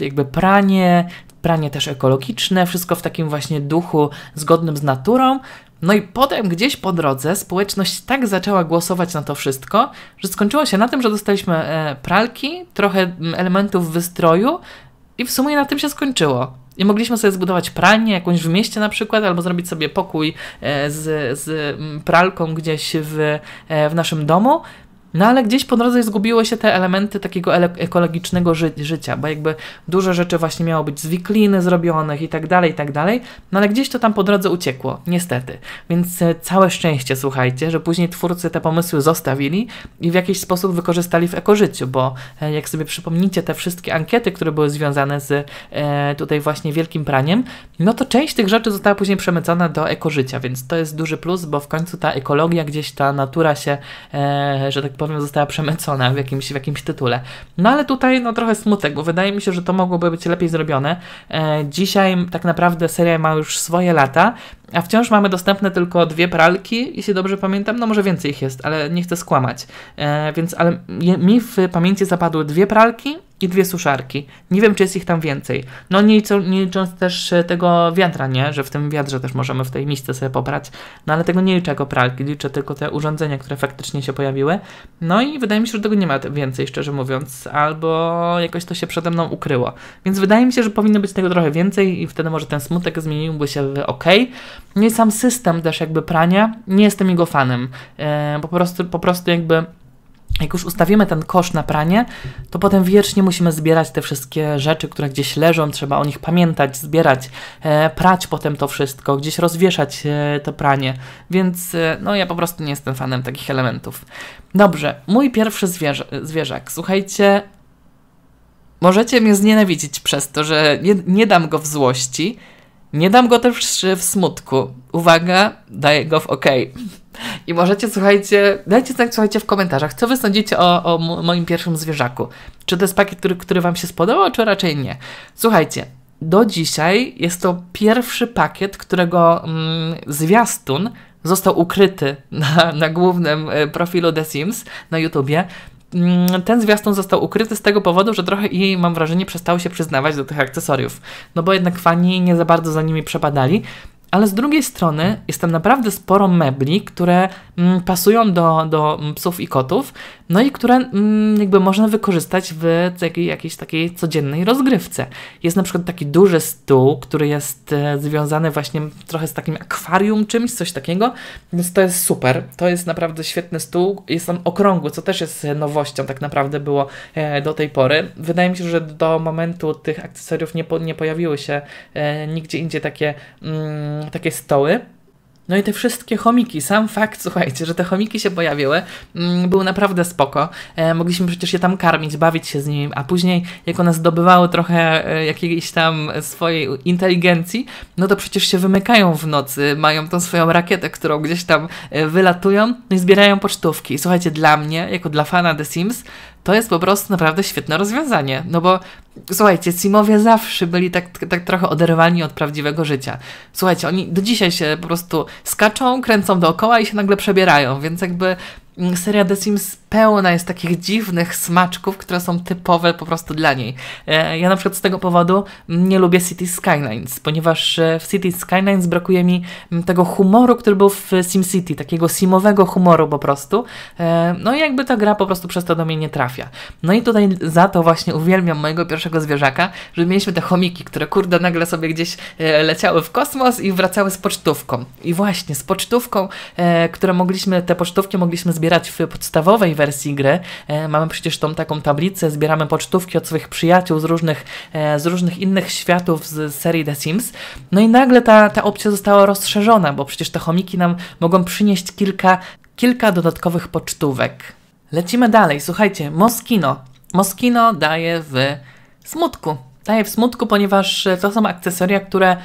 jakby pranie, pranie też ekologiczne, wszystko w takim właśnie duchu zgodnym z naturą. No i potem gdzieś po drodze społeczność tak zaczęła głosować na to wszystko, że skończyło się na tym, że dostaliśmy e, pralki, trochę mm, elementów wystroju i w sumie na tym się skończyło. I mogliśmy sobie zbudować pralnię jakąś w mieście na przykład, albo zrobić sobie pokój e, z, z mm, pralką gdzieś w, e, w naszym domu. No ale gdzieś po drodze zgubiły się te elementy takiego ekologicznego ży życia, bo jakby dużo rzeczy właśnie miało być z wikliny zrobionych i tak dalej, i tak dalej, no ale gdzieś to tam po drodze uciekło, niestety. Więc e, całe szczęście, słuchajcie, że później twórcy te pomysły zostawili i w jakiś sposób wykorzystali w ekożyciu, bo e, jak sobie przypomnicie te wszystkie ankiety, które były związane z e, tutaj właśnie wielkim praniem, no to część tych rzeczy została później przemycona do ekożycia, więc to jest duży plus, bo w końcu ta ekologia, gdzieś ta natura się, e, że tak powiem, powiem, została przemycona w jakimś, w jakimś tytule. No ale tutaj no trochę smutek, bo wydaje mi się, że to mogłoby być lepiej zrobione. E, dzisiaj tak naprawdę seria ma już swoje lata a wciąż mamy dostępne tylko dwie pralki, jeśli dobrze pamiętam, no może więcej ich jest, ale nie chcę skłamać. E, więc, ale mi w pamięci zapadły dwie pralki i dwie suszarki. Nie wiem, czy jest ich tam więcej. No nie, nie licząc też e, tego wiatra, nie? Że w tym wiatrze też możemy w tej misce sobie poprać. No ale tego nie liczę jako pralki, liczę tylko te urządzenia, które faktycznie się pojawiły. No i wydaje mi się, że tego nie ma więcej, szczerze mówiąc. Albo jakoś to się przede mną ukryło. Więc wydaje mi się, że powinno być tego trochę więcej i wtedy może ten smutek zmieniłby się w ok. Nie sam system też jakby prania, nie jestem jego fanem. E, po, prostu, po prostu jakby jak już ustawimy ten kosz na pranie, to potem wiecznie musimy zbierać te wszystkie rzeczy, które gdzieś leżą, trzeba o nich pamiętać, zbierać, e, prać potem to wszystko, gdzieś rozwieszać e, to pranie. Więc e, no ja po prostu nie jestem fanem takich elementów. Dobrze, mój pierwszy zwierzę, zwierzak. Słuchajcie, możecie mnie znienawidzić przez to, że nie, nie dam go w złości, nie dam go też w smutku. Uwaga, daję go w OK. I możecie, słuchajcie, dajcie znać, słuchajcie, w komentarzach, co wy sądzicie o, o moim pierwszym zwierzaku. Czy to jest pakiet, który, który wam się spodobał, czy raczej nie? Słuchajcie, do dzisiaj jest to pierwszy pakiet, którego mm, zwiastun został ukryty na, na głównym e, profilu The Sims na YouTubie. Mm, ten zwiastun został ukryty z tego powodu, że trochę jej, mam wrażenie, przestało się przyznawać do tych akcesoriów. No bo jednak fani nie za bardzo za nimi przepadali, ale z drugiej strony jest tam naprawdę sporo mebli, które mm, pasują do, do psów i kotów, no i które mm, jakby można wykorzystać w jakiejś takiej codziennej rozgrywce. Jest na przykład taki duży stół, który jest e, związany właśnie trochę z takim akwarium czymś, coś takiego, więc to jest super. To jest naprawdę świetny stół. Jest on okrągły, co też jest nowością tak naprawdę było e, do tej pory. Wydaje mi się, że do momentu tych akcesoriów nie, po, nie pojawiły się e, nigdzie indziej takie... Mm, Mm, takie stoły. No i te wszystkie chomiki, sam fakt, słuchajcie, że te chomiki się pojawiły, mm, był naprawdę spoko. E, mogliśmy przecież je tam karmić, bawić się z nimi, a później jak one zdobywały trochę e, jakiejś tam swojej inteligencji, no to przecież się wymykają w nocy, mają tą swoją rakietę, którą gdzieś tam e, wylatują no i zbierają pocztówki. Słuchajcie, dla mnie, jako dla fana The Sims, to jest po prostu naprawdę świetne rozwiązanie. No bo słuchajcie, Simowie zawsze byli tak, tak trochę oderwani od prawdziwego życia. Słuchajcie, oni do dzisiaj się po prostu skaczą, kręcą dookoła i się nagle przebierają, więc jakby mm, seria The Sims pełna jest takich dziwnych smaczków, które są typowe po prostu dla niej. E, ja na przykład z tego powodu nie lubię City Skylines, ponieważ e, w City Skylines brakuje mi mm, tego humoru, który był w SimCity, takiego simowego humoru po prostu. E, no i jakby ta gra po prostu przez to do mnie nie trafia. No i tutaj za to właśnie uwielbiam mojego pierwszego zwierzaka, że mieliśmy te chomiki, które kurde nagle sobie gdzieś leciały w kosmos i wracały z pocztówką. I właśnie z pocztówką, które mogliśmy, te pocztówki mogliśmy zbierać w podstawowej wersji gry. E, mamy przecież tą taką tablicę, zbieramy pocztówki od swoich przyjaciół z różnych, e, z różnych innych światów z serii The Sims. No i nagle ta, ta opcja została rozszerzona, bo przecież te chomiki nam mogą przynieść kilka, kilka dodatkowych pocztówek. Lecimy dalej. Słuchajcie, Moskino. Moskino daje w smutku. Daje w smutku, ponieważ e, to są akcesoria, które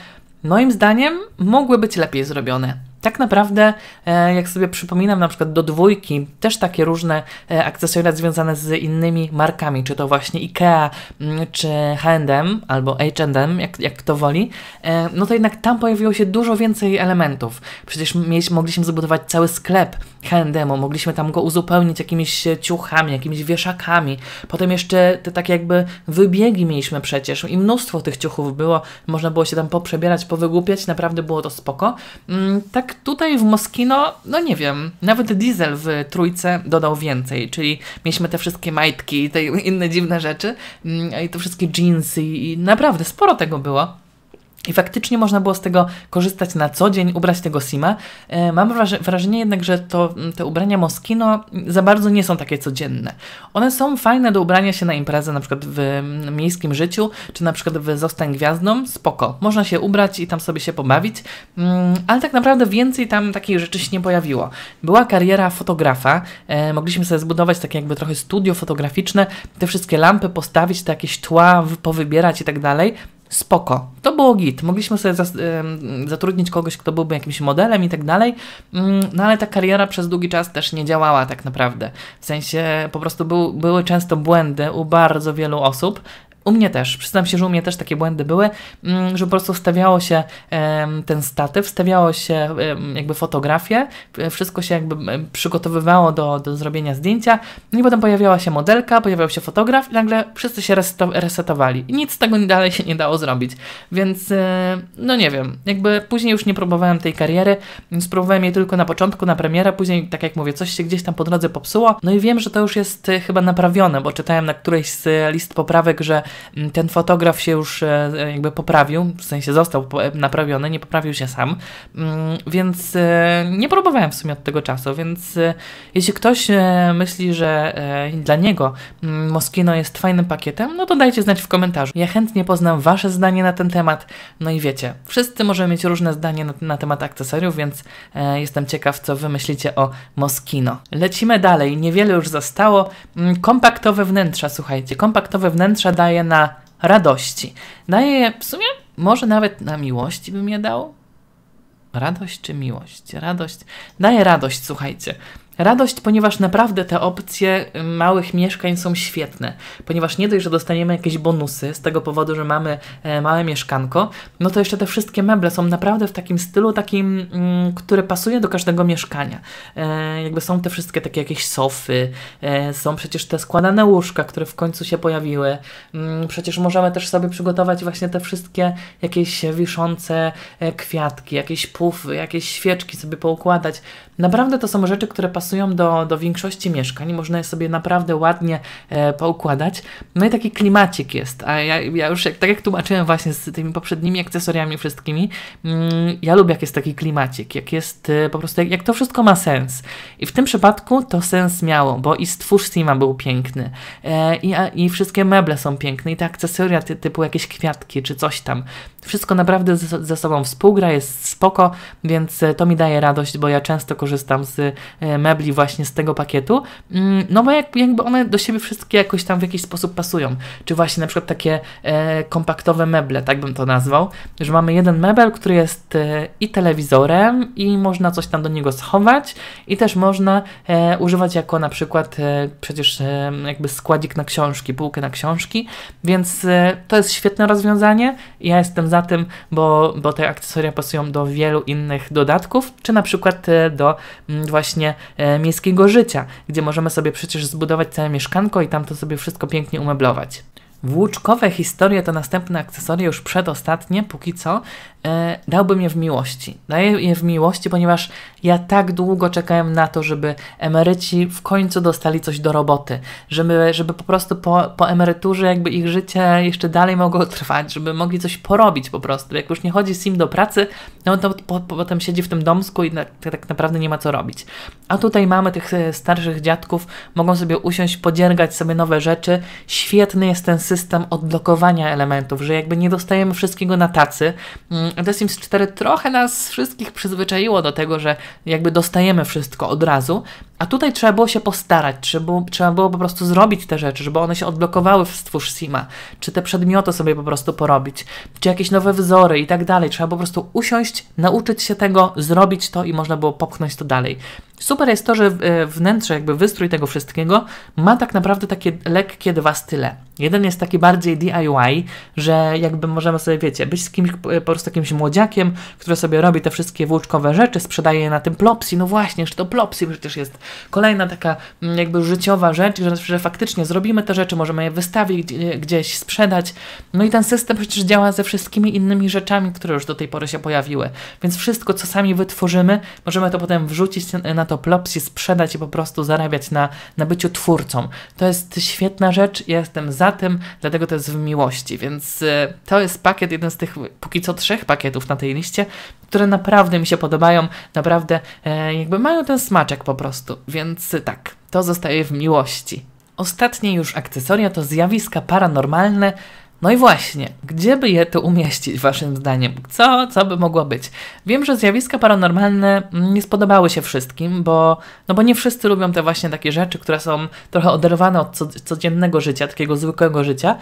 moim zdaniem mogły być lepiej zrobione tak naprawdę, e, jak sobie przypominam, na przykład do dwójki też takie różne e, akcesoria związane z innymi markami, czy to właśnie IKEA, mm, czy H&M albo H&M, jak, jak kto woli, e, no to jednak tam pojawiło się dużo więcej elementów. Przecież mieliśmy, mogliśmy zbudować cały sklep H&M-u, mogliśmy tam go uzupełnić jakimiś ciuchami, jakimiś wieszakami. Potem jeszcze te takie jakby wybiegi mieliśmy przecież i mnóstwo tych ciuchów było, można było się tam poprzebierać, powygłupiać, naprawdę było to spoko. Mm, tak tak, tutaj w Moskino, no nie wiem, nawet Diesel w trójce dodał więcej, czyli mieliśmy te wszystkie majtki i te inne dziwne rzeczy mm, i te wszystkie jeansy i naprawdę sporo tego było. I faktycznie można było z tego korzystać na co dzień, ubrać tego Sima. E, mam wrażenie jednak, że to, mm, te ubrania Moschino za bardzo nie są takie codzienne. One są fajne do ubrania się na imprezę, na przykład w mm, miejskim życiu, czy na przykład w Zostań Gwiazdą, spoko. Można się ubrać i tam sobie się pobawić, mm, ale tak naprawdę więcej tam takich rzeczy się nie pojawiło. Była kariera fotografa, e, mogliśmy sobie zbudować takie jakby trochę studio fotograficzne, te wszystkie lampy postawić, te jakieś tła powybierać i tak dalej, spoko. To było git. Mogliśmy sobie zatrudnić kogoś, kto byłby jakimś modelem i tak dalej, mm, no ale ta kariera przez długi czas też nie działała tak naprawdę. W sensie po prostu był, były często błędy u bardzo wielu osób, u mnie też, przyznam się, że u mnie też takie błędy były, mm, że po prostu stawiało się ten statyw, stawiało się jakby fotografię, e, wszystko się jakby przygotowywało do, do zrobienia zdjęcia, no i potem pojawiała się modelka, pojawiał się fotograf i nagle wszyscy się resetowali. I nic z tego dalej się nie dało zrobić, więc e, no nie wiem, jakby później już nie próbowałem tej kariery, spróbowałem jej tylko na początku, na premierę, później, tak jak mówię, coś się gdzieś tam po drodze popsuło, no i wiem, że to już jest e, chyba naprawione, bo czytałem na którejś z list poprawek, że Mm, ten fotograf się już e, e, jakby poprawił, w sensie został naprawiony, nie poprawił się sam, mm, więc e, nie próbowałem w sumie od tego czasu, więc jeśli ktoś myśli, że dla niego mm, Moskino jest fajnym pakietem, no to dajcie znać w komentarzu. Ja chętnie poznam Wasze zdanie na ten temat, no i wiecie, wszyscy możemy mieć różne zdanie na, na temat akcesoriów, więc jestem ciekaw, co Wy myślicie o Moskino. Lecimy dalej, niewiele już zostało. Kompaktowe wnętrza, słuchajcie, kompaktowe wnętrza daje na radości. Daje w sumie, może nawet na miłości bym je dał. Radość czy miłość? Radość. Daje radość, słuchajcie. Radość, ponieważ naprawdę te opcje y, małych mieszkań są świetne, ponieważ nie dość, że dostaniemy jakieś bonusy z tego powodu, że mamy e, małe mieszkanko, no to jeszcze te wszystkie meble są naprawdę w takim stylu, takim, mm, który pasuje do każdego mieszkania. E, jakby są te wszystkie takie jakieś sofy, e, są przecież te składane łóżka, które w końcu się pojawiły. Mm, przecież możemy też sobie przygotować właśnie te wszystkie jakieś wiszące kwiatki, jakieś pufy, jakieś świeczki sobie poukładać. Naprawdę to są rzeczy, które pasują do, do większości mieszkań. Można je sobie naprawdę ładnie e, poukładać. No i taki klimacik jest. A ja, ja już, jak, tak jak tłumaczyłem właśnie z tymi poprzednimi akcesoriami wszystkimi, mm, ja lubię, jak jest taki klimacik, jak jest e, po prostu, jak, jak, to wszystko ma sens. I w tym przypadku to sens miało, bo i stwórz Sima był piękny, e, i, a, i wszystkie meble są piękne, i te akcesoria ty, typu jakieś kwiatki czy coś tam. Wszystko naprawdę ze, ze sobą współgra, jest spoko, więc e, to mi daje radość, bo ja często korzystam z e, mebli właśnie z tego pakietu, mm, no bo jakby one do siebie wszystkie jakoś tam w jakiś sposób pasują. Czy właśnie na przykład takie e, kompaktowe meble, tak bym to nazwał, że mamy jeden mebel, który jest e, i telewizorem, i można coś tam do niego schować, i też można używać jako na przykład przecież jakby składzik na książki, półkę na książki, więc to jest świetne rozwiązanie. Ja jestem za tym, bo, bo te akcesoria pasują do wielu innych dodatków, czy na przykład do Mm, właśnie e, miejskiego życia, gdzie możemy sobie przecież zbudować całe mieszkanko i tam to sobie wszystko pięknie umeblować. Włóczkowe historie to następne akcesoria, już przedostatnie póki co, E, dałbym je w miłości. Daję je w miłości, ponieważ ja tak długo czekałem na to, żeby emeryci w końcu dostali coś do roboty, żeby, żeby po prostu po, po emeryturze jakby ich życie jeszcze dalej mogło trwać, żeby mogli coś porobić po prostu. Jak już nie chodzi Sim do pracy, no to po, po, potem siedzi w tym domsku i tak, tak naprawdę nie ma co robić. A tutaj mamy tych e, starszych dziadków, mogą sobie usiąść, podziergać sobie nowe rzeczy. Świetny jest ten system odblokowania elementów, że jakby nie dostajemy wszystkiego na tacy, mm, The Sims 4 trochę nas wszystkich przyzwyczaiło do tego, że jakby dostajemy wszystko od razu, a tutaj trzeba było się postarać, trzeba było, trzeba było po prostu zrobić te rzeczy, żeby one się odblokowały w stwórz Sima, czy te przedmioty sobie po prostu porobić, czy jakieś nowe wzory i tak dalej. Trzeba po prostu usiąść, nauczyć się tego, zrobić to i można było popchnąć to dalej. Super jest to, że e, wnętrze, jakby wystrój tego wszystkiego ma tak naprawdę takie lekkie dwa style. Jeden jest taki bardziej DIY, że jakby możemy sobie, wiecie, być z kimś, e, po prostu jakimś młodziakiem, który sobie robi te wszystkie włóczkowe rzeczy, sprzedaje je na tym Plopsi. No właśnie, że to Plopsi przecież jest kolejna taka mm, jakby życiowa rzecz, że, że faktycznie zrobimy te rzeczy, możemy je wystawić gdzieś, sprzedać. No i ten system przecież działa ze wszystkimi innymi rzeczami, które już do tej pory się pojawiły. Więc wszystko, co sami wytworzymy, możemy to potem wrzucić na to Toplop sprzedać i po prostu zarabiać na, na byciu twórcą. To jest świetna rzecz, ja jestem za tym, dlatego to jest w miłości, więc e, to jest pakiet, jeden z tych póki co trzech pakietów na tej liście, które naprawdę mi się podobają, naprawdę e, jakby mają ten smaczek po prostu, więc tak, to zostaje w miłości. Ostatnie już akcesoria to zjawiska paranormalne, no i właśnie, gdzie by je tu umieścić, waszym zdaniem? Co, co by mogło być? Wiem, że zjawiska paranormalne mm, nie spodobały się wszystkim, bo, no bo nie wszyscy lubią te właśnie takie rzeczy, które są trochę oderwane od codziennego życia, takiego zwykłego życia.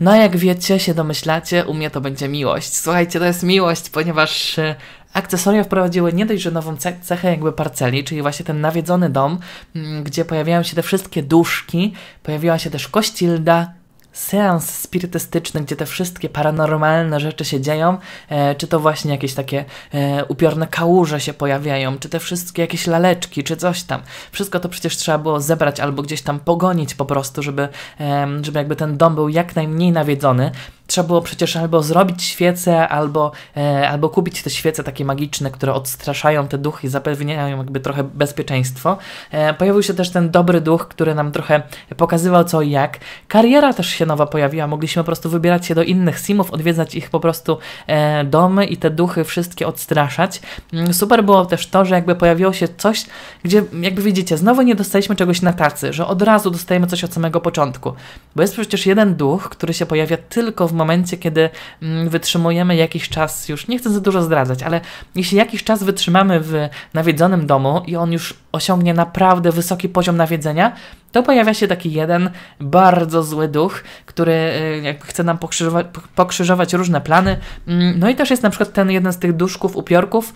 No jak wiecie, się domyślacie, u mnie to będzie miłość. Słuchajcie, to jest miłość, ponieważ y, akcesoria wprowadziły nie dość, że nową cechę jakby parceli, czyli właśnie ten nawiedzony dom, mm, gdzie pojawiają się te wszystkie duszki, pojawiła się też kościlda, seans spirytystyczny, gdzie te wszystkie paranormalne rzeczy się dzieją, e, czy to właśnie jakieś takie e, upiorne kałuże się pojawiają, czy te wszystkie jakieś laleczki, czy coś tam. Wszystko to przecież trzeba było zebrać albo gdzieś tam pogonić po prostu, żeby, e, żeby jakby ten dom był jak najmniej nawiedzony trzeba było przecież albo zrobić świece, albo, e, albo kupić te świece takie magiczne, które odstraszają te duchy i zapewniają jakby trochę bezpieczeństwo. E, pojawił się też ten dobry duch, który nam trochę pokazywał co i jak. Kariera też się nowa pojawiła, mogliśmy po prostu wybierać się do innych simów, odwiedzać ich po prostu e, domy i te duchy wszystkie odstraszać. Mm, super było też to, że jakby pojawiło się coś, gdzie jakby widzicie, znowu nie dostaliśmy czegoś na tacy, że od razu dostajemy coś od samego początku. Bo jest przecież jeden duch, który się pojawia tylko w momencie, kiedy mm, wytrzymujemy jakiś czas już, nie chcę za dużo zdradzać, ale jeśli jakiś czas wytrzymamy w nawiedzonym domu i on już osiągnie naprawdę wysoki poziom nawiedzenia, to pojawia się taki jeden bardzo zły duch, który y, jakby chce nam pokrzyżować, pokrzyżować różne plany. Mm, no i też jest na przykład ten jeden z tych duszków, upiorków,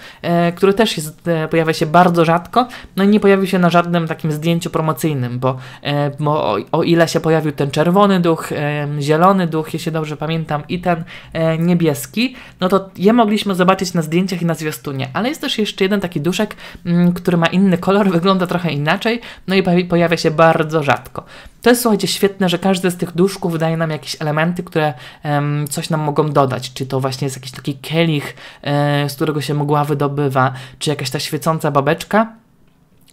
y, który też jest, y, pojawia się bardzo rzadko, no i nie pojawił się na żadnym takim zdjęciu promocyjnym, bo, bo o, o ile się pojawił ten czerwony duch, zielony duch, jeśli dobrze pamiętam, i ten niebieski, no to je mogliśmy zobaczyć na zdjęciach i na zwiastunie, ale jest też jeszcze jeden taki duszek, mm, który ma inny kolor, wygląda trochę inaczej, no i pojawia się bardzo bardzo rzadko. To jest, słuchajcie, świetne, że każdy z tych duszków daje nam jakieś elementy, które um, coś nam mogą dodać. Czy to właśnie jest jakiś taki kielich, e, z którego się mgła wydobywa, czy jakaś ta świecąca babeczka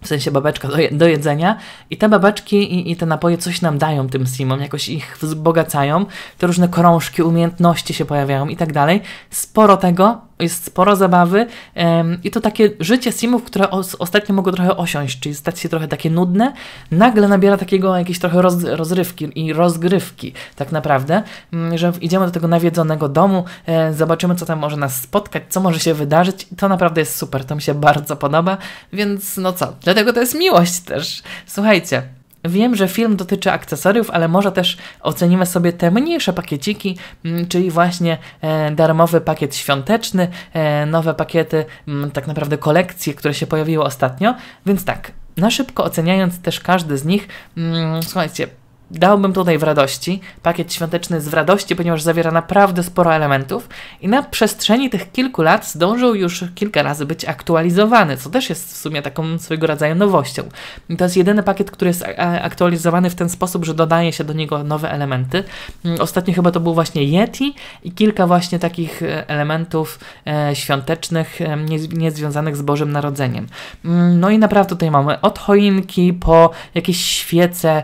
w sensie babeczka do, je, do, jedzenia i te babeczki i, i, te napoje coś nam dają tym simom, jakoś ich wzbogacają, te różne krążki, umiejętności się pojawiają i tak dalej. Sporo tego jest sporo zabawy um, i to takie życie simów, które os ostatnio mogło trochę osiąść, czyli stać się trochę takie nudne, nagle nabiera takiego jakiejś trochę roz rozrywki i rozgrywki tak naprawdę, um, że idziemy do tego nawiedzonego domu, um, zobaczymy co tam może nas spotkać, co może się wydarzyć i to naprawdę jest super, to mi się bardzo podoba, więc no co, dlatego to jest miłość też. Słuchajcie, Wiem, że film dotyczy akcesoriów, ale może też ocenimy sobie te mniejsze pakieciki, mm, czyli właśnie e, darmowy pakiet świąteczny, e, nowe pakiety, mm, tak naprawdę kolekcje, które się pojawiły ostatnio. Więc tak, na szybko oceniając też każdy z nich, mm, słuchajcie, dałbym tutaj w radości. Pakiet świąteczny z radości, ponieważ zawiera naprawdę sporo elementów i na przestrzeni tych kilku lat zdążył już kilka razy być aktualizowany, co też jest w sumie taką swojego rodzaju nowością. I to jest jedyny pakiet, który jest aktualizowany w ten sposób, że dodaje się do niego nowe elementy. Mm, ostatnio chyba to był właśnie Yeti i kilka właśnie takich e, elementów e, świątecznych, e, niezwiązanych z Bożym Narodzeniem. Mm, no i naprawdę tutaj mamy od choinki po jakieś świece,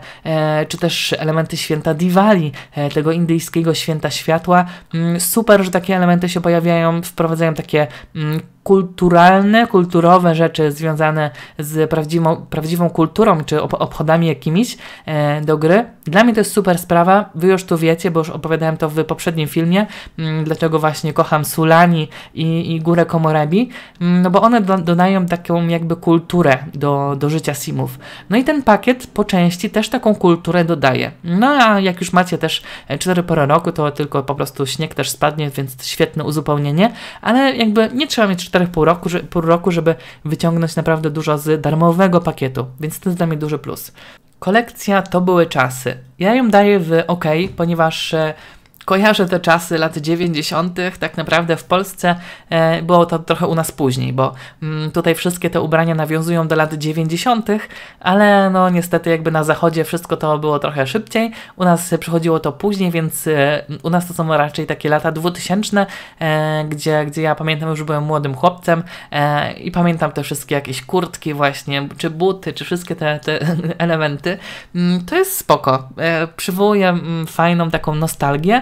czy też też elementy święta Diwali, e, tego indyjskiego święta światła. Mm, super, że takie elementy się pojawiają, wprowadzają takie mm, kulturalne, kulturowe rzeczy związane z prawdziwą, prawdziwą kulturą czy obchodami jakimiś e, do gry. Dla mnie to jest super sprawa, wy już to wiecie, bo już opowiadałem to w poprzednim filmie, m, mm, dlaczego właśnie kocham Sulani i, i Górę Komorebi, m, mm, no bo one do, dodają taką jakby kulturę do, do życia simów. No i ten pakiet po części też taką kulturę dodaje. No a jak już macie też 4 e, pory roku, to tylko po prostu śnieg też spadnie, więc świetne uzupełnienie, ale jakby nie trzeba mieć 4,5 roku, pół roku, żeby wyciągnąć naprawdę dużo z darmowego pakietu, więc to jest dla mnie duży plus. Kolekcja to były czasy. Ja ją daję w OK, ponieważ e, kojarzę te czasy lat 90., tak naprawdę w Polsce e, było to trochę u nas później, bo mm, tutaj wszystkie te ubrania nawiązują do lat 90., ale no niestety jakby na zachodzie wszystko to było trochę szybciej, u nas przychodziło to później, więc e, u nas to są raczej takie lata 2000, e, gdzie, gdzie ja pamiętam już byłem młodym chłopcem i pamiętam te wszystkie jakieś kurtki właśnie, czy buty, czy wszystkie te, te elementy. Mm, to jest spoko, przywołuje mm, fajną taką nostalgię,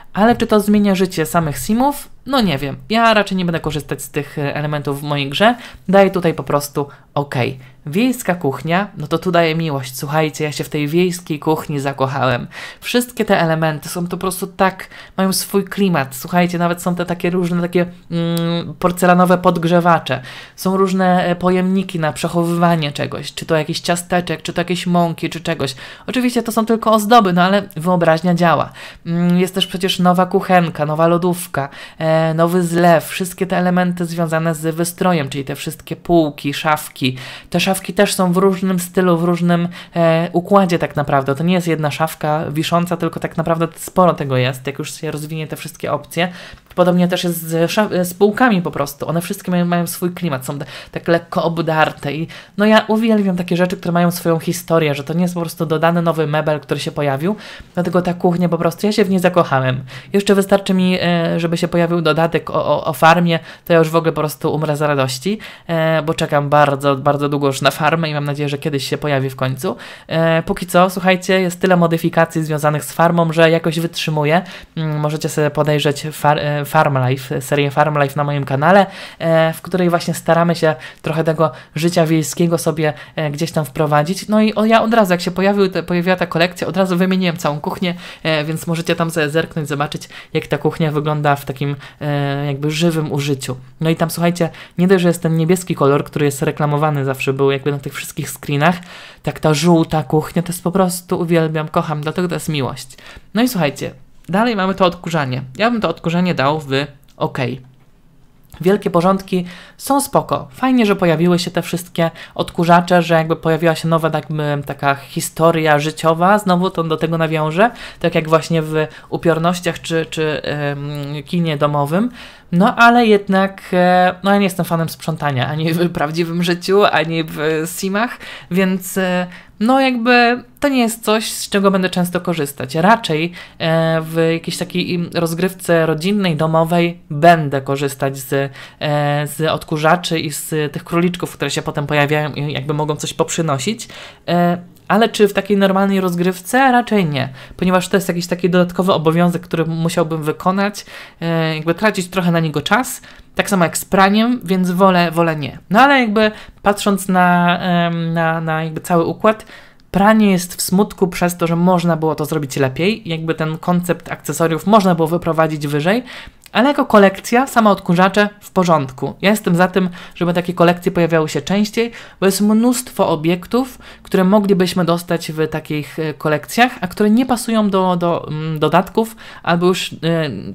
Ale czy to zmienia życie samych simów? No nie wiem. Ja raczej nie będę korzystać z tych e, elementów w mojej grze. Daję tutaj po prostu OK. Wiejska kuchnia, no to tu daje miłość. Słuchajcie, ja się w tej wiejskiej kuchni zakochałem. Wszystkie te elementy są to po prostu tak, mają swój klimat. Słuchajcie, nawet są te takie różne takie mm, porcelanowe podgrzewacze. Są różne e, pojemniki na przechowywanie czegoś, czy to jakiś ciasteczek, czy to jakieś mąki, czy czegoś. Oczywiście to są tylko ozdoby, no ale wyobraźnia działa. Mm, jest też przecież nowa kuchenka, nowa lodówka, e, nowy zlew, wszystkie te elementy związane z wystrojem, czyli te wszystkie półki, szafki. Te szafki też są w różnym stylu, w różnym e, układzie tak naprawdę. To nie jest jedna szafka wisząca, tylko tak naprawdę sporo tego jest, jak już się rozwinie te wszystkie opcje Podobnie też jest z, z po prostu. One wszystkie mają, mają swój klimat, są tak lekko obdarte. I no ja uwielbiam takie rzeczy, które mają swoją historię, że to nie jest po prostu dodany nowy mebel, który się pojawił, dlatego ta kuchnia po prostu, ja się w niej zakochałem. Jeszcze wystarczy mi, e, żeby się pojawił dodatek o, o, o farmie, to ja już w ogóle po prostu umrę z radości, e, bo czekam bardzo, bardzo długo już na farmę i mam nadzieję, że kiedyś się pojawi w końcu. E, póki co, słuchajcie, jest tyle modyfikacji związanych z farmą, że jakoś wytrzymuje. Mm, możecie sobie podejrzeć far Farm Life, serię Farm Life na moim kanale, e, w której właśnie staramy się trochę tego życia wiejskiego sobie e, gdzieś tam wprowadzić. No i ja od razu, jak się pojawił, pojawiła ta kolekcja, od razu wymieniłem całą kuchnię, e, więc możecie tam sobie zerknąć, zobaczyć, jak ta kuchnia wygląda w takim jakby żywym użyciu. No i tam słuchajcie, nie dość, że jest ten niebieski kolor, który jest reklamowany zawsze był jakby na tych wszystkich screenach, tak ta żółta kuchnia, to jest po prostu uwielbiam, kocham, dlatego to jest miłość. No i słuchajcie, Dalej mamy to odkurzanie. Ja bym to odkurzanie dał w OK. Wielkie porządki są spoko. Fajnie, że pojawiły się te wszystkie odkurzacze, że jakby pojawiła się nowa jakby taka historia życiowa, znowu to do tego nawiążę, tak jak właśnie w upiornościach czy, czy yy, kinie domowym, no ale jednak, e, no ja nie jestem fanem sprzątania ani w prawdziwym życiu, ani w simach, więc e, no jakby to nie jest coś, z czego będę często korzystać. Raczej e, w jakiejś takiej rozgrywce rodzinnej, domowej będę korzystać z, z odkurzaczy i z tych króliczków, które się potem pojawiają i jakby mogą coś poprzynosić ale czy w takiej normalnej rozgrywce? Raczej nie, ponieważ to jest jakiś taki dodatkowy obowiązek, który musiałbym wykonać, e, jakby tracić trochę na niego czas, tak samo jak z praniem, więc wolę, wolę nie. No ale jakby patrząc na, na, na jakby cały układ, pranie jest w smutku przez to, że można było to zrobić lepiej, jakby ten koncept akcesoriów można było wyprowadzić wyżej, ale jako kolekcja, sama odkurzacze, w porządku. Ja jestem za tym, żeby takie kolekcje pojawiały się częściej, bo jest mnóstwo obiektów, które moglibyśmy dostać w takich e, kolekcjach, a które nie pasują do, do mm, dodatków, albo już y,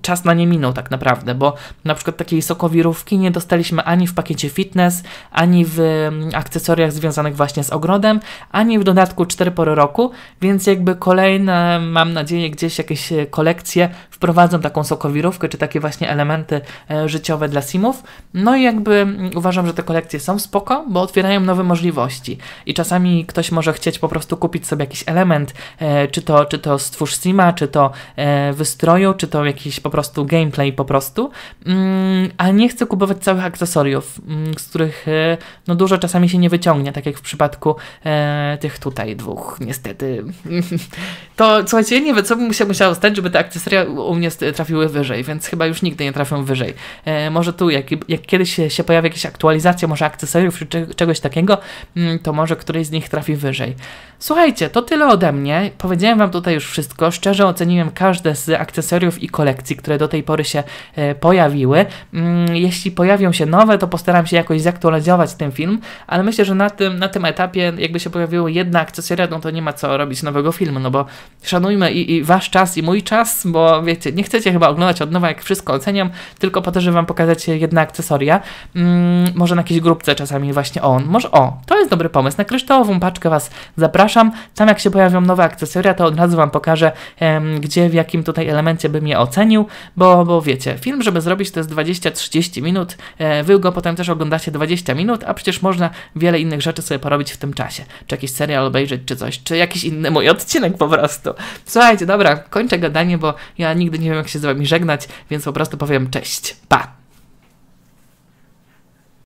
czas na nie minął tak naprawdę, bo na przykład takiej sokowirówki nie dostaliśmy ani w pakiecie fitness, ani w mm, akcesoriach związanych właśnie z ogrodem, ani w dodatku 4 pory roku, więc jakby kolejne, mam nadzieję, gdzieś jakieś e, kolekcje wprowadzą taką sokowirówkę, czy takie właśnie elementy e, życiowe dla Simów. No i jakby mm, uważam, że te kolekcje są spoko, bo otwierają nowe możliwości. I czasami ktoś może chcieć po prostu kupić sobie jakiś element, e, czy to, czy to stwórz Sima, czy to e, wystroju, czy to jakiś po prostu gameplay po prostu, mm, a nie chce kupować całych akcesoriów, mm, z których no dużo czasami się nie wyciągnie, tak jak w przypadku tych tutaj dwóch, niestety. To słuchajcie, nie wiem, co bym się musiało stać, żeby te akcesoria u mnie trafiły wyżej, więc chyba już już nigdy nie trafią wyżej. E, może tu, jak, jak kiedyś się pojawi jakaś aktualizacja, może akcesoriów czy czegoś takiego, mm, to może któryś z nich trafi wyżej. Słuchajcie, to tyle ode mnie. Powiedziałem Wam tutaj już wszystko. Szczerze oceniłem każde z akcesoriów i kolekcji, które do tej pory się e, pojawiły. Mm, jeśli pojawią się nowe, to postaram się jakoś zaktualizować ten film, ale myślę, że na tym, na tym etapie, jakby się pojawiło jedna akcesoria, no to nie ma co robić nowego filmu, no bo szanujmy i, i Wasz czas, i mój czas, bo wiecie, nie chcecie chyba oglądać od nowa, jak wszystko oceniam, tylko po to, żeby Wam pokazać jedne akcesoria. Mm, może na jakiejś grupce czasami właśnie on. Może o, to jest dobry pomysł. Na kryształową paczkę Was zapraszam zapraszam. Tam jak się pojawią nowe akcesoria, to od razu Wam pokażę, gdzie, w jakim tutaj elemencie bym je ocenił, bo, bo wiecie, film, żeby zrobić to jest 20-30 minut, e, Wy go potem też oglądacie 20 minut, a przecież można wiele innych rzeczy sobie porobić w tym czasie. Czy jakiś serial obejrzeć, czy coś, czy jakiś inny mój odcinek po prostu. Słuchajcie, dobra, kończę gadanie, bo ja nigdy nie wiem, jak się z Wami żegnać, więc po prostu powiem cześć, pa!